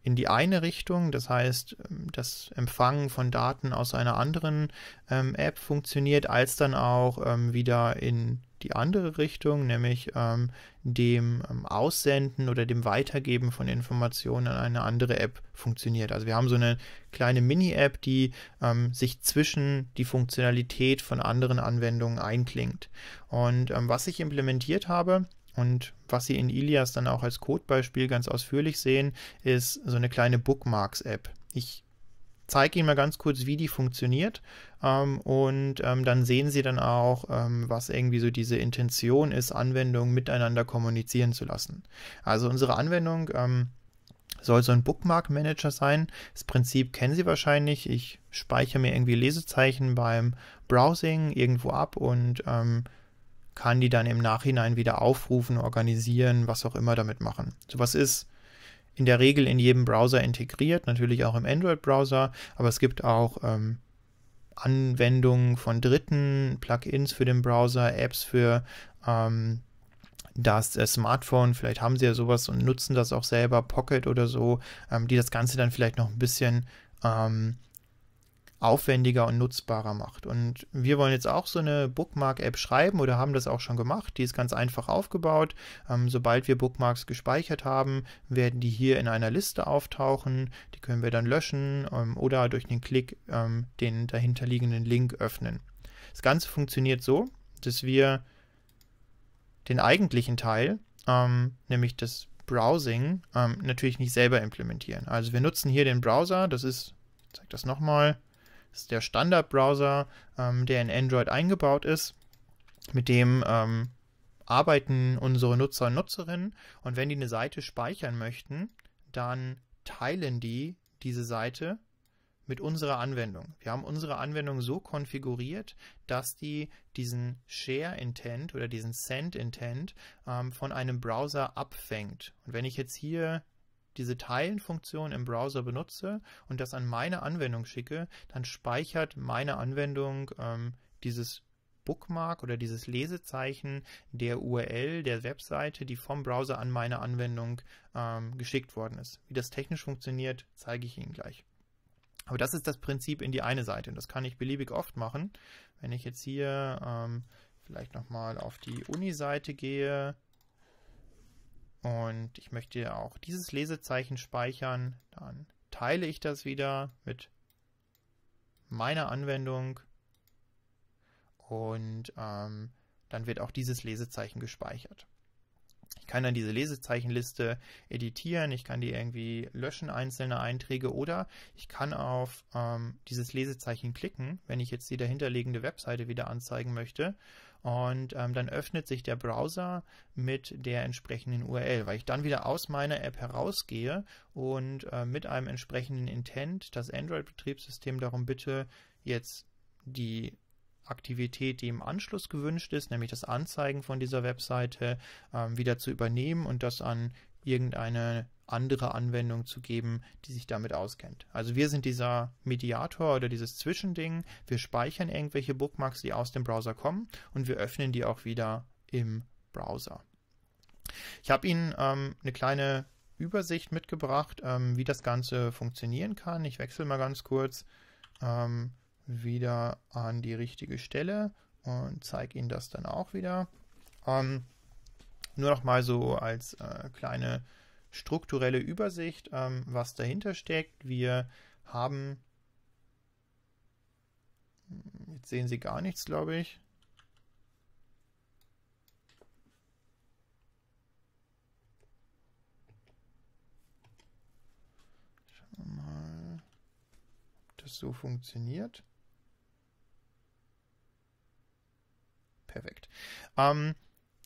in die eine Richtung, das heißt, ähm, das Empfangen von Daten aus einer anderen ähm, App funktioniert, als dann auch ähm, wieder in die andere Richtung, nämlich ähm, dem ähm, Aussenden oder dem Weitergeben von Informationen an eine andere App funktioniert. Also wir haben so eine kleine Mini-App, die ähm, sich zwischen die Funktionalität von anderen Anwendungen einklingt. Und ähm, was ich implementiert habe, und was Sie in Ilias dann auch als Codebeispiel ganz ausführlich sehen, ist so eine kleine Bookmarks-App. Ich zeige Ihnen mal ganz kurz, wie die funktioniert ähm, und ähm, dann sehen sie dann auch, ähm, was irgendwie so diese Intention ist, Anwendungen miteinander kommunizieren zu lassen. Also unsere Anwendung ähm, soll so ein Bookmark-Manager sein. Das Prinzip kennen Sie wahrscheinlich. Ich speichere mir irgendwie Lesezeichen beim Browsing irgendwo ab und ähm, kann die dann im Nachhinein wieder aufrufen, organisieren, was auch immer damit machen. Sowas ist in der Regel in jedem Browser integriert, natürlich auch im Android-Browser, aber es gibt auch ähm, Anwendungen von Dritten, Plugins für den Browser, Apps für ähm, das äh, Smartphone, vielleicht haben sie ja sowas und nutzen das auch selber, Pocket oder so, ähm, die das Ganze dann vielleicht noch ein bisschen ähm, aufwendiger und nutzbarer macht. Und wir wollen jetzt auch so eine Bookmark-App schreiben oder haben das auch schon gemacht. Die ist ganz einfach aufgebaut. Ähm, sobald wir Bookmarks gespeichert haben, werden die hier in einer Liste auftauchen. Die können wir dann löschen ähm, oder durch den Klick ähm, den dahinterliegenden Link öffnen. Das Ganze funktioniert so, dass wir den eigentlichen Teil, ähm, nämlich das Browsing, ähm, natürlich nicht selber implementieren. Also wir nutzen hier den Browser, das ist, ich zeige das nochmal, ist der Standardbrowser, ähm, der in Android eingebaut ist, mit dem ähm, arbeiten unsere Nutzer und Nutzerinnen. Und wenn die eine Seite speichern möchten, dann teilen die diese Seite mit unserer Anwendung. Wir haben unsere Anwendung so konfiguriert, dass die diesen Share Intent oder diesen Send Intent ähm, von einem Browser abfängt. Und wenn ich jetzt hier diese Teilenfunktion im Browser benutze und das an meine Anwendung schicke, dann speichert meine Anwendung ähm, dieses Bookmark oder dieses Lesezeichen der URL der Webseite, die vom Browser an meine Anwendung ähm, geschickt worden ist. Wie das technisch funktioniert, zeige ich Ihnen gleich. Aber das ist das Prinzip in die eine Seite und das kann ich beliebig oft machen. Wenn ich jetzt hier ähm, vielleicht nochmal auf die Uni-Seite gehe, und ich möchte auch dieses Lesezeichen speichern, dann teile ich das wieder mit meiner Anwendung und ähm, dann wird auch dieses Lesezeichen gespeichert. Ich kann dann diese Lesezeichenliste editieren, ich kann die irgendwie löschen, einzelne Einträge, oder ich kann auf ähm, dieses Lesezeichen klicken, wenn ich jetzt die dahinterliegende Webseite wieder anzeigen möchte und ähm, dann öffnet sich der Browser mit der entsprechenden URL, weil ich dann wieder aus meiner App herausgehe und äh, mit einem entsprechenden Intent das Android-Betriebssystem darum bitte, jetzt die Aktivität, die im Anschluss gewünscht ist, nämlich das Anzeigen von dieser Webseite, ähm, wieder zu übernehmen und das an irgendeine andere Anwendung zu geben, die sich damit auskennt. Also wir sind dieser Mediator oder dieses Zwischending. Wir speichern irgendwelche Bookmarks, die aus dem Browser kommen und wir öffnen die auch wieder im Browser. Ich habe Ihnen ähm, eine kleine Übersicht mitgebracht, ähm, wie das Ganze funktionieren kann. Ich wechsle mal ganz kurz ähm, wieder an die richtige Stelle und zeige Ihnen das dann auch wieder. Ähm, nur noch mal so als äh, kleine strukturelle Übersicht, ähm, was dahinter steckt. Wir haben, hm, jetzt sehen Sie gar nichts, glaube ich. Schauen wir mal, ob das so funktioniert. Perfekt. Ähm,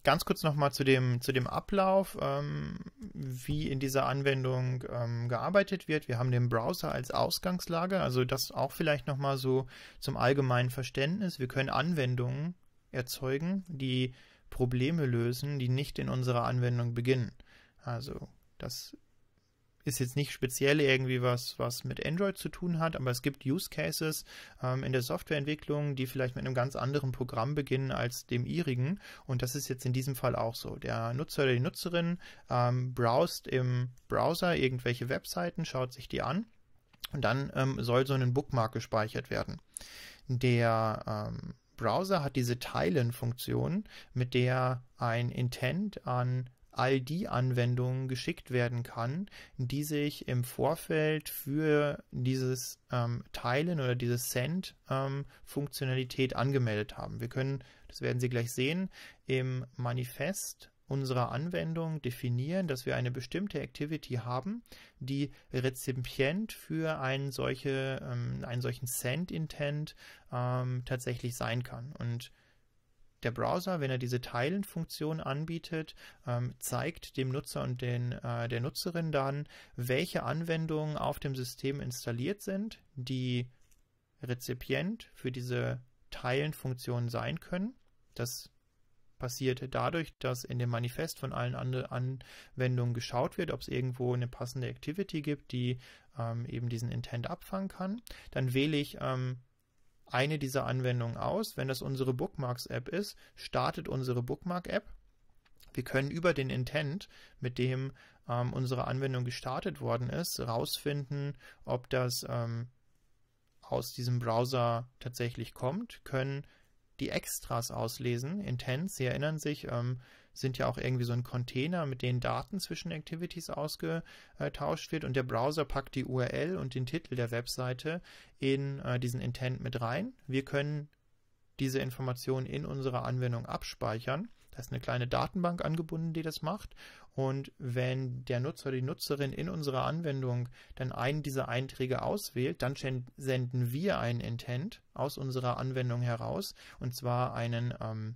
ganz kurz nochmal zu dem, zu dem Ablauf, ähm, wie in dieser Anwendung ähm, gearbeitet wird. Wir haben den Browser als Ausgangslage, also das auch vielleicht nochmal so zum allgemeinen Verständnis. Wir können Anwendungen erzeugen, die Probleme lösen, die nicht in unserer Anwendung beginnen. Also das ist jetzt nicht speziell irgendwie was, was mit Android zu tun hat, aber es gibt Use Cases ähm, in der Softwareentwicklung, die vielleicht mit einem ganz anderen Programm beginnen als dem ihrigen. Und das ist jetzt in diesem Fall auch so. Der Nutzer oder die Nutzerin ähm, browst im Browser irgendwelche Webseiten, schaut sich die an und dann ähm, soll so ein Bookmark gespeichert werden. Der ähm, Browser hat diese Teilen-Funktion, mit der ein Intent an all die Anwendungen geschickt werden kann, die sich im Vorfeld für dieses ähm, Teilen oder diese Send-Funktionalität ähm, angemeldet haben. Wir können, das werden Sie gleich sehen, im Manifest unserer Anwendung definieren, dass wir eine bestimmte Activity haben, die Rezipient für einen, solche, ähm, einen solchen Send-Intent ähm, tatsächlich sein kann. Und der Browser, wenn er diese Teilen-Funktion anbietet, ähm, zeigt dem Nutzer und den, äh, der Nutzerin dann, welche Anwendungen auf dem System installiert sind, die Rezipient für diese Teilen-Funktion sein können. Das passiert dadurch, dass in dem Manifest von allen anderen Anwendungen geschaut wird, ob es irgendwo eine passende Activity gibt, die ähm, eben diesen Intent abfangen kann. Dann wähle ich ähm, eine dieser Anwendungen aus. Wenn das unsere Bookmarks-App ist, startet unsere Bookmark-App. Wir können über den Intent, mit dem ähm, unsere Anwendung gestartet worden ist, rausfinden, ob das ähm, aus diesem Browser tatsächlich kommt, können die Extras auslesen. Intents, Sie erinnern sich, ähm, sind ja auch irgendwie so ein Container, mit denen Daten zwischen Activities ausgetauscht wird und der Browser packt die URL und den Titel der Webseite in äh, diesen Intent mit rein. Wir können diese Informationen in unserer Anwendung abspeichern. Da ist eine kleine Datenbank angebunden, die das macht. Und wenn der Nutzer, die Nutzerin in unserer Anwendung dann einen dieser Einträge auswählt, dann senden wir einen Intent aus unserer Anwendung heraus und zwar einen ähm,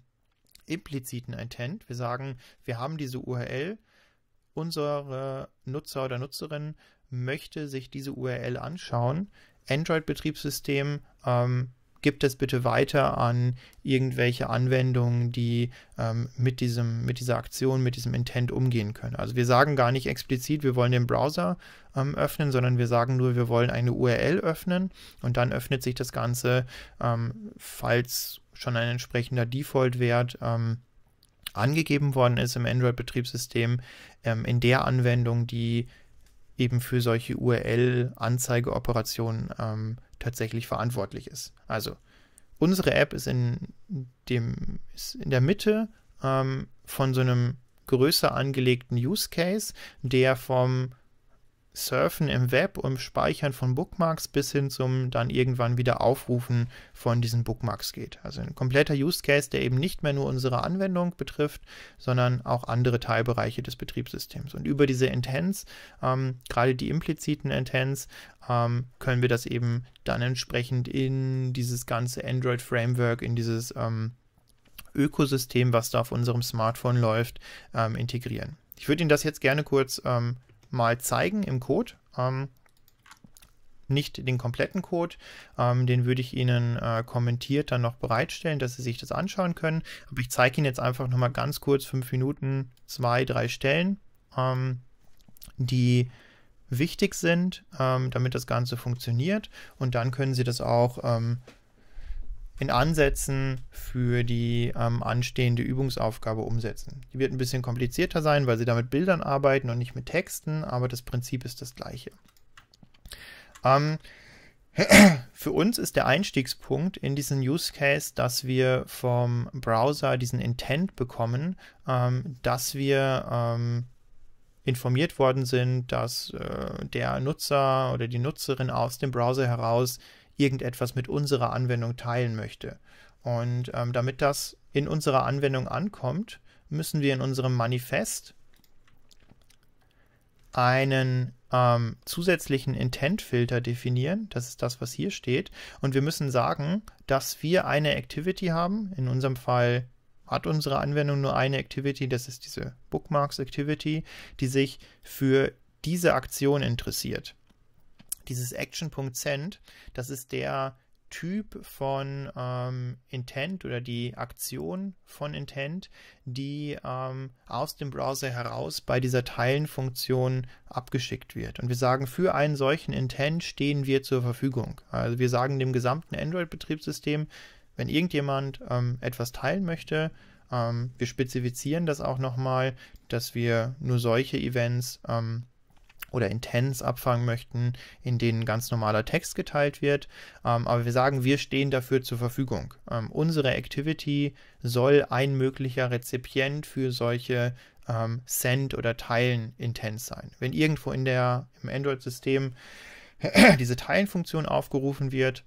impliziten Intent. Wir sagen, wir haben diese URL, unsere Nutzer oder Nutzerin möchte sich diese URL anschauen. Android-Betriebssystem ähm, gibt es bitte weiter an irgendwelche Anwendungen, die ähm, mit, diesem, mit dieser Aktion, mit diesem Intent umgehen können. Also wir sagen gar nicht explizit, wir wollen den Browser ähm, öffnen, sondern wir sagen nur, wir wollen eine URL öffnen und dann öffnet sich das Ganze, ähm, falls schon ein entsprechender Default-Wert ähm, angegeben worden ist im Android-Betriebssystem, ähm, in der Anwendung, die eben für solche URL-Anzeigeoperationen ähm, tatsächlich verantwortlich ist. Also unsere App ist in, dem, ist in der Mitte ähm, von so einem größer angelegten Use Case, der vom Surfen im Web und Speichern von Bookmarks bis hin zum dann irgendwann wieder Aufrufen von diesen Bookmarks geht. Also ein kompletter Use Case, der eben nicht mehr nur unsere Anwendung betrifft, sondern auch andere Teilbereiche des Betriebssystems. Und über diese Intents, ähm, gerade die impliziten Intents, ähm, können wir das eben dann entsprechend in dieses ganze Android Framework, in dieses ähm, Ökosystem, was da auf unserem Smartphone läuft, ähm, integrieren. Ich würde Ihnen das jetzt gerne kurz ähm, mal zeigen im Code. Ähm, nicht den kompletten Code, ähm, den würde ich Ihnen äh, kommentiert dann noch bereitstellen, dass Sie sich das anschauen können. Aber ich zeige Ihnen jetzt einfach nochmal ganz kurz, fünf Minuten, zwei, drei Stellen, ähm, die wichtig sind, ähm, damit das Ganze funktioniert. Und dann können Sie das auch ähm, in Ansätzen für die ähm, anstehende Übungsaufgabe umsetzen. Die wird ein bisschen komplizierter sein, weil sie da mit Bildern arbeiten und nicht mit Texten, aber das Prinzip ist das gleiche. Ähm, (clears throat) für uns ist der Einstiegspunkt in diesen Use Case, dass wir vom Browser diesen Intent bekommen, ähm, dass wir ähm, informiert worden sind, dass äh, der Nutzer oder die Nutzerin aus dem Browser heraus irgendetwas mit unserer Anwendung teilen möchte. Und ähm, damit das in unserer Anwendung ankommt, müssen wir in unserem Manifest einen ähm, zusätzlichen Intent-Filter definieren. Das ist das, was hier steht. Und wir müssen sagen, dass wir eine Activity haben. In unserem Fall hat unsere Anwendung nur eine Activity, das ist diese Bookmarks Activity, die sich für diese Aktion interessiert. Dieses Action.Send, das ist der Typ von ähm, Intent oder die Aktion von Intent, die ähm, aus dem Browser heraus bei dieser Teilenfunktion abgeschickt wird. Und wir sagen, für einen solchen Intent stehen wir zur Verfügung. Also wir sagen dem gesamten Android-Betriebssystem, wenn irgendjemand ähm, etwas teilen möchte, ähm, wir spezifizieren das auch nochmal, dass wir nur solche Events ähm, oder Intents abfangen möchten, in denen ganz normaler Text geteilt wird. Ähm, aber wir sagen, wir stehen dafür zur Verfügung. Ähm, unsere Activity soll ein möglicher Rezipient für solche ähm, Send- oder Teilen-Intents sein. Wenn irgendwo in der, im Android-System (clears throat) diese Teilen-Funktion aufgerufen wird,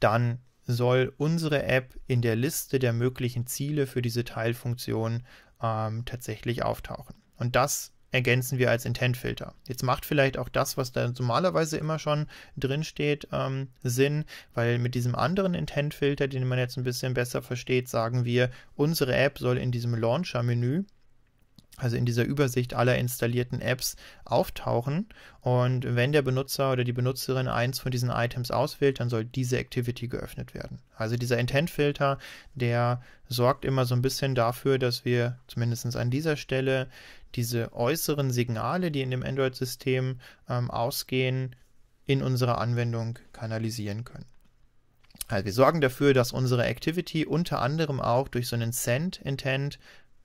dann soll unsere App in der Liste der möglichen Ziele für diese Teilfunktion ähm, tatsächlich auftauchen. Und das ergänzen wir als Intent-Filter. Jetzt macht vielleicht auch das, was da normalerweise immer schon drin steht, ähm, Sinn, weil mit diesem anderen Intent-Filter, den man jetzt ein bisschen besser versteht, sagen wir, unsere App soll in diesem Launcher-Menü also in dieser Übersicht aller installierten Apps auftauchen. Und wenn der Benutzer oder die Benutzerin eins von diesen Items auswählt, dann soll diese Activity geöffnet werden. Also dieser Intent-Filter, der sorgt immer so ein bisschen dafür, dass wir zumindest an dieser Stelle diese äußeren Signale, die in dem Android-System ähm, ausgehen, in unserer Anwendung kanalisieren können. Also wir sorgen dafür, dass unsere Activity unter anderem auch durch so einen Send-Intent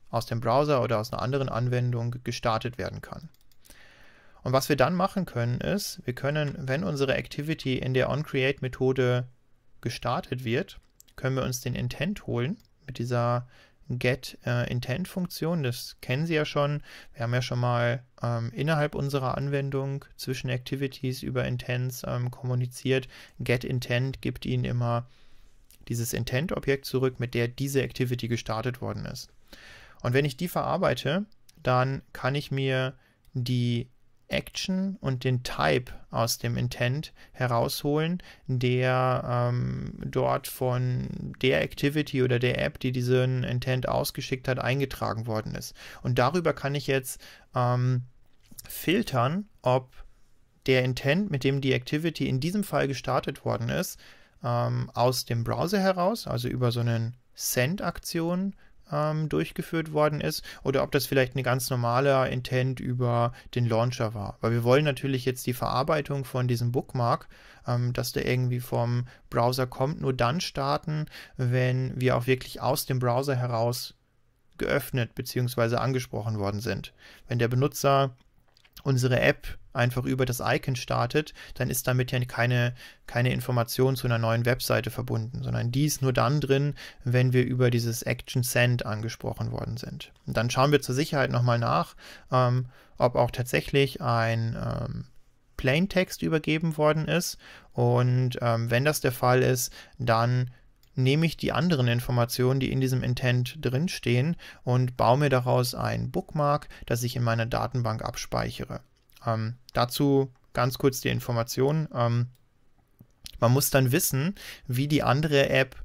aus dem Browser oder aus einer anderen Anwendung gestartet werden kann. Und was wir dann machen können ist, wir können, wenn unsere Activity in der onCreate-Methode gestartet wird, können wir uns den Intent holen mit dieser GetIntent-Funktion. Äh, das kennen Sie ja schon. Wir haben ja schon mal ähm, innerhalb unserer Anwendung zwischen Activities über Intents ähm, kommuniziert. GetIntent gibt Ihnen immer dieses Intent-Objekt zurück, mit der diese Activity gestartet worden ist. Und wenn ich die verarbeite, dann kann ich mir die Action und den Type aus dem Intent herausholen, der ähm, dort von der Activity oder der App, die diesen Intent ausgeschickt hat, eingetragen worden ist. Und darüber kann ich jetzt ähm, filtern, ob der Intent, mit dem die Activity in diesem Fall gestartet worden ist, ähm, aus dem Browser heraus, also über so einen Send-Aktion ähm, durchgeführt worden ist oder ob das vielleicht ein ganz normaler Intent über den Launcher war. Weil wir wollen natürlich jetzt die Verarbeitung von diesem Bookmark, ähm, dass der irgendwie vom Browser kommt, nur dann starten, wenn wir auch wirklich aus dem Browser heraus geöffnet bzw. angesprochen worden sind. Wenn der Benutzer unsere App einfach über das Icon startet, dann ist damit ja keine, keine Information zu einer neuen Webseite verbunden, sondern die ist nur dann drin, wenn wir über dieses Action Send angesprochen worden sind. Und dann schauen wir zur Sicherheit nochmal nach, ähm, ob auch tatsächlich ein ähm, Plaintext übergeben worden ist. Und ähm, wenn das der Fall ist, dann nehme ich die anderen Informationen, die in diesem Intent drinstehen, und baue mir daraus ein Bookmark, das ich in meiner Datenbank abspeichere. Ähm, dazu ganz kurz die Information. Ähm, man muss dann wissen, wie die andere App,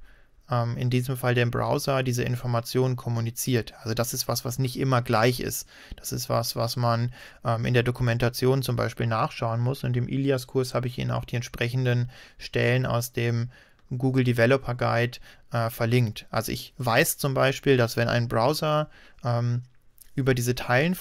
ähm, in diesem Fall der Browser, diese Informationen kommuniziert. Also das ist was, was nicht immer gleich ist. Das ist was, was man ähm, in der Dokumentation zum Beispiel nachschauen muss. Und im Ilias-Kurs habe ich Ihnen auch die entsprechenden Stellen aus dem Google Developer Guide äh, verlinkt. Also ich weiß zum Beispiel, dass wenn ein Browser ähm, über diese teilen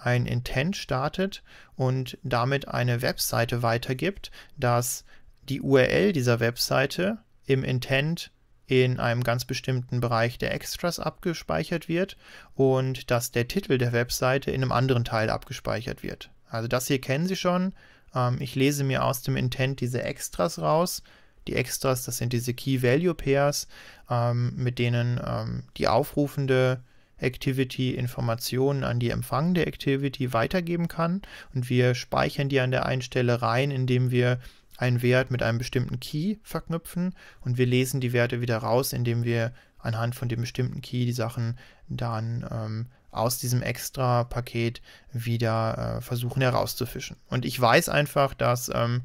ein Intent startet und damit eine Webseite weitergibt, dass die URL dieser Webseite im Intent in einem ganz bestimmten Bereich der Extras abgespeichert wird und dass der Titel der Webseite in einem anderen Teil abgespeichert wird. Also das hier kennen Sie schon. Ähm, ich lese mir aus dem Intent diese Extras raus. Die Extras, das sind diese Key-Value-Pairs, ähm, mit denen ähm, die aufrufende Activity Informationen an die empfangende Activity weitergeben kann und wir speichern die an der einen Stelle rein, indem wir einen Wert mit einem bestimmten Key verknüpfen und wir lesen die Werte wieder raus, indem wir anhand von dem bestimmten Key die Sachen dann ähm, aus diesem extra Paket wieder äh, versuchen herauszufischen. Und ich weiß einfach, dass ähm,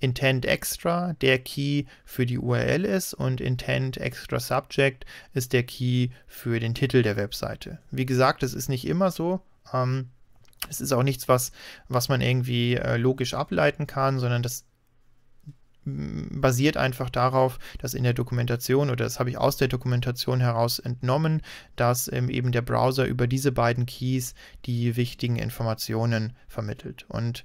Intent Extra der Key für die URL ist und Intent Extra Subject ist der Key für den Titel der Webseite. Wie gesagt, das ist nicht immer so. Ähm, es ist auch nichts, was, was man irgendwie äh, logisch ableiten kann, sondern das mm, basiert einfach darauf, dass in der Dokumentation oder das habe ich aus der Dokumentation heraus entnommen, dass ähm, eben der Browser über diese beiden Keys die wichtigen Informationen vermittelt. Und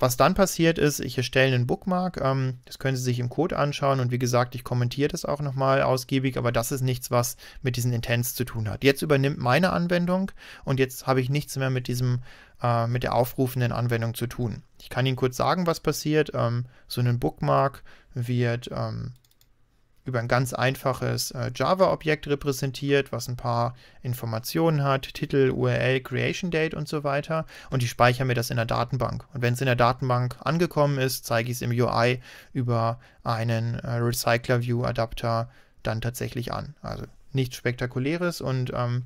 was dann passiert ist, ich erstelle einen Bookmark, ähm, das können Sie sich im Code anschauen und wie gesagt, ich kommentiere das auch nochmal ausgiebig, aber das ist nichts, was mit diesen Intents zu tun hat. Jetzt übernimmt meine Anwendung und jetzt habe ich nichts mehr mit diesem, äh, mit der aufrufenden Anwendung zu tun. Ich kann Ihnen kurz sagen, was passiert. Ähm, so ein Bookmark wird ähm, über ein ganz einfaches äh, Java-Objekt repräsentiert, was ein paar Informationen hat, Titel, URL, Creation Date und so weiter. Und ich speichere mir das in der Datenbank. Und wenn es in der Datenbank angekommen ist, zeige ich es im UI über einen äh, Recycler View Adapter dann tatsächlich an. Also nichts Spektakuläres und ähm,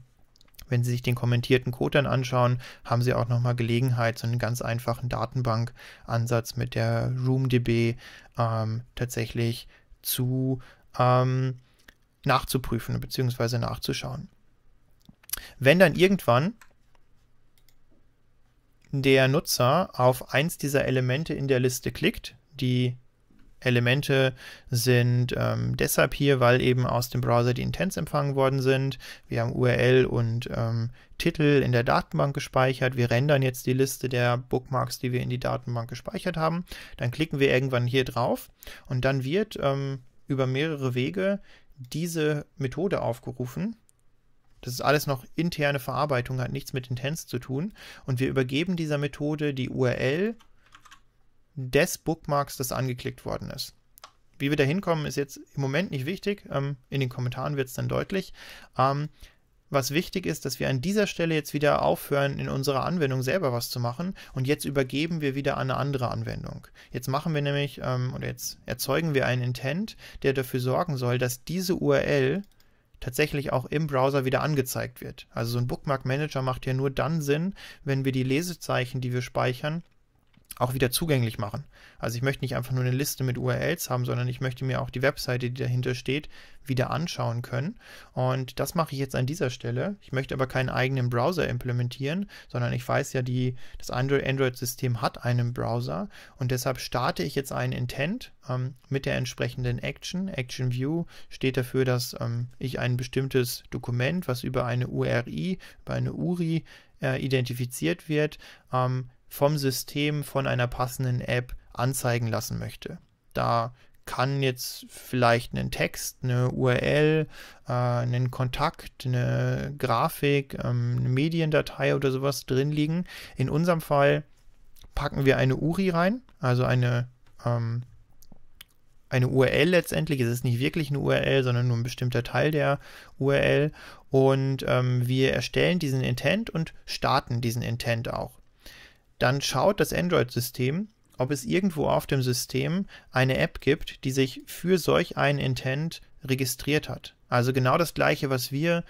wenn Sie sich den kommentierten Code dann anschauen, haben Sie auch nochmal Gelegenheit, so einen ganz einfachen Datenbank-Ansatz mit der RoomDB ähm, tatsächlich zu ähm, nachzuprüfen bzw. nachzuschauen. Wenn dann irgendwann der Nutzer auf eins dieser Elemente in der Liste klickt, die Elemente sind ähm, deshalb hier, weil eben aus dem Browser die Intents empfangen worden sind. Wir haben URL und ähm, Titel in der Datenbank gespeichert. Wir rendern jetzt die Liste der Bookmarks, die wir in die Datenbank gespeichert haben. Dann klicken wir irgendwann hier drauf und dann wird ähm, über mehrere Wege diese Methode aufgerufen. Das ist alles noch interne Verarbeitung, hat nichts mit Intents zu tun. Und wir übergeben dieser Methode die URL des Bookmarks, das angeklickt worden ist. Wie wir da hinkommen, ist jetzt im Moment nicht wichtig. Ähm, in den Kommentaren wird es dann deutlich. Ähm, was wichtig ist, dass wir an dieser Stelle jetzt wieder aufhören, in unserer Anwendung selber was zu machen und jetzt übergeben wir wieder eine andere Anwendung. Jetzt machen wir nämlich ähm, oder jetzt erzeugen wir einen Intent, der dafür sorgen soll, dass diese URL tatsächlich auch im Browser wieder angezeigt wird. Also so ein Bookmark Manager macht ja nur dann Sinn, wenn wir die Lesezeichen, die wir speichern, auch wieder zugänglich machen. Also ich möchte nicht einfach nur eine Liste mit URLs haben, sondern ich möchte mir auch die Webseite, die dahinter steht, wieder anschauen können. Und das mache ich jetzt an dieser Stelle. Ich möchte aber keinen eigenen Browser implementieren, sondern ich weiß ja, die, das Android-System hat einen Browser und deshalb starte ich jetzt einen Intent ähm, mit der entsprechenden Action. Action View steht dafür, dass ähm, ich ein bestimmtes Dokument, was über eine URI, über eine URI äh, identifiziert wird, ähm, vom System von einer passenden App anzeigen lassen möchte. Da kann jetzt vielleicht einen Text, eine URL, äh, einen Kontakt, eine Grafik, ähm, eine Mediendatei oder sowas drin liegen. In unserem Fall packen wir eine URI rein, also eine, ähm, eine URL letztendlich. Es ist nicht wirklich eine URL, sondern nur ein bestimmter Teil der URL. Und ähm, wir erstellen diesen Intent und starten diesen Intent auch dann schaut das Android-System, ob es irgendwo auf dem System eine App gibt, die sich für solch einen Intent registriert hat. Also genau das gleiche, was wir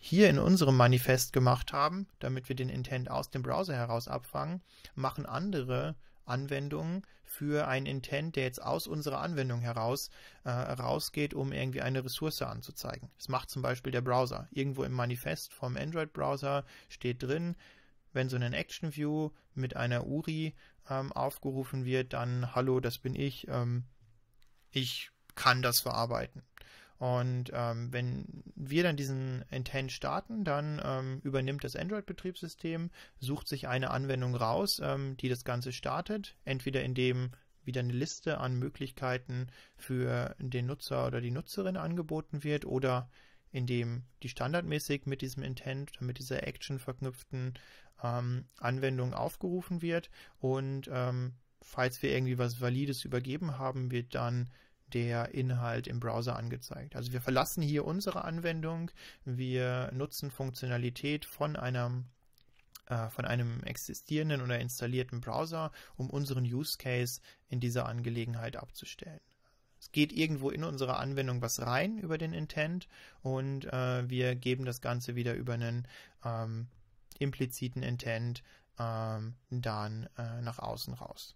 hier in unserem Manifest gemacht haben, damit wir den Intent aus dem Browser heraus abfangen, machen andere Anwendungen für einen Intent, der jetzt aus unserer Anwendung heraus äh, rausgeht, um irgendwie eine Ressource anzuzeigen. Das macht zum Beispiel der Browser. Irgendwo im Manifest vom Android-Browser steht drin, wenn so ein Action View mit einer URI ähm, aufgerufen wird, dann hallo, das bin ich, ähm, ich kann das verarbeiten. Und ähm, wenn wir dann diesen Intent starten, dann ähm, übernimmt das Android-Betriebssystem, sucht sich eine Anwendung raus, ähm, die das Ganze startet, entweder indem wieder eine Liste an Möglichkeiten für den Nutzer oder die Nutzerin angeboten wird oder in dem die standardmäßig mit diesem Intent, mit dieser Action verknüpften ähm, Anwendung aufgerufen wird und ähm, falls wir irgendwie was Valides übergeben haben, wird dann der Inhalt im Browser angezeigt. Also wir verlassen hier unsere Anwendung, wir nutzen Funktionalität von einem äh, von einem existierenden oder installierten Browser, um unseren Use Case in dieser Angelegenheit abzustellen. Es geht irgendwo in unsere Anwendung was rein über den Intent und äh, wir geben das Ganze wieder über einen ähm, impliziten Intent ähm, dann äh, nach außen raus.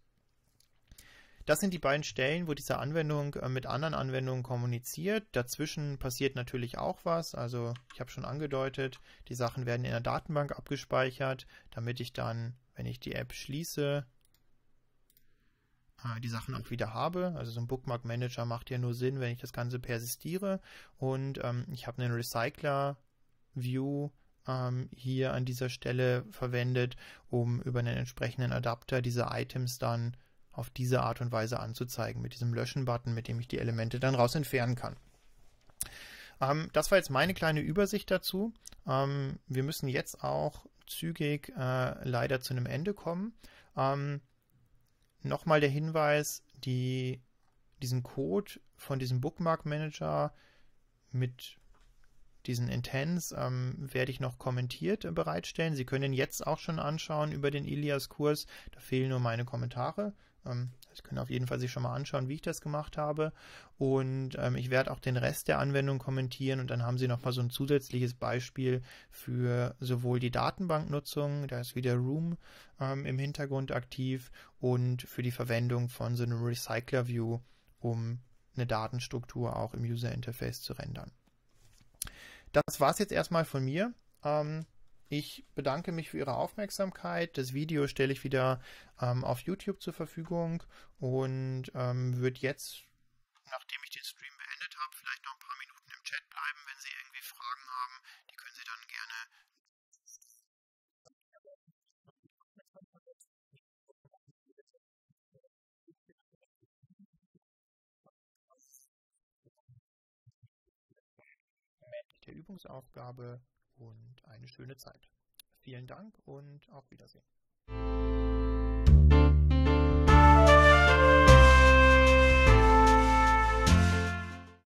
Das sind die beiden Stellen, wo diese Anwendung äh, mit anderen Anwendungen kommuniziert. Dazwischen passiert natürlich auch was. Also ich habe schon angedeutet, die Sachen werden in der Datenbank abgespeichert, damit ich dann, wenn ich die App schließe, äh, die Sachen auch wieder habe. Also so ein Bookmark Manager macht ja nur Sinn, wenn ich das Ganze persistiere. Und ähm, ich habe einen Recycler View ähm, hier an dieser Stelle verwendet, um über einen entsprechenden Adapter diese Items dann auf diese Art und Weise anzuzeigen, mit diesem Löschen-Button, mit dem ich die Elemente dann raus entfernen kann. Ähm, das war jetzt meine kleine Übersicht dazu. Ähm, wir müssen jetzt auch zügig äh, leider zu einem Ende kommen. Ähm, nochmal der Hinweis, die, diesen Code von diesem Bookmark Manager mit diesen Intents ähm, werde ich noch kommentiert äh, bereitstellen. Sie können ihn jetzt auch schon anschauen über den Ilias-Kurs. Da fehlen nur meine Kommentare. Ähm, ich kann auf jeden Fall sich schon mal anschauen, wie ich das gemacht habe. Und ähm, ich werde auch den Rest der Anwendung kommentieren und dann haben Sie nochmal so ein zusätzliches Beispiel für sowohl die Datenbanknutzung, da ist wieder Room ähm, im Hintergrund aktiv, und für die Verwendung von so einem Recycler View, um eine Datenstruktur auch im User Interface zu rendern. Das war es jetzt erstmal von mir. Ähm, ich bedanke mich für Ihre Aufmerksamkeit. Das Video stelle ich wieder ähm, auf YouTube zur Verfügung und ähm, würde jetzt, nachdem ich den Stream beendet habe, vielleicht noch ein paar Minuten im Chat bleiben. Wenn Sie irgendwie Fragen haben, die können Sie dann gerne der Übungsaufgabe und eine schöne Zeit. Vielen Dank und auf Wiedersehen.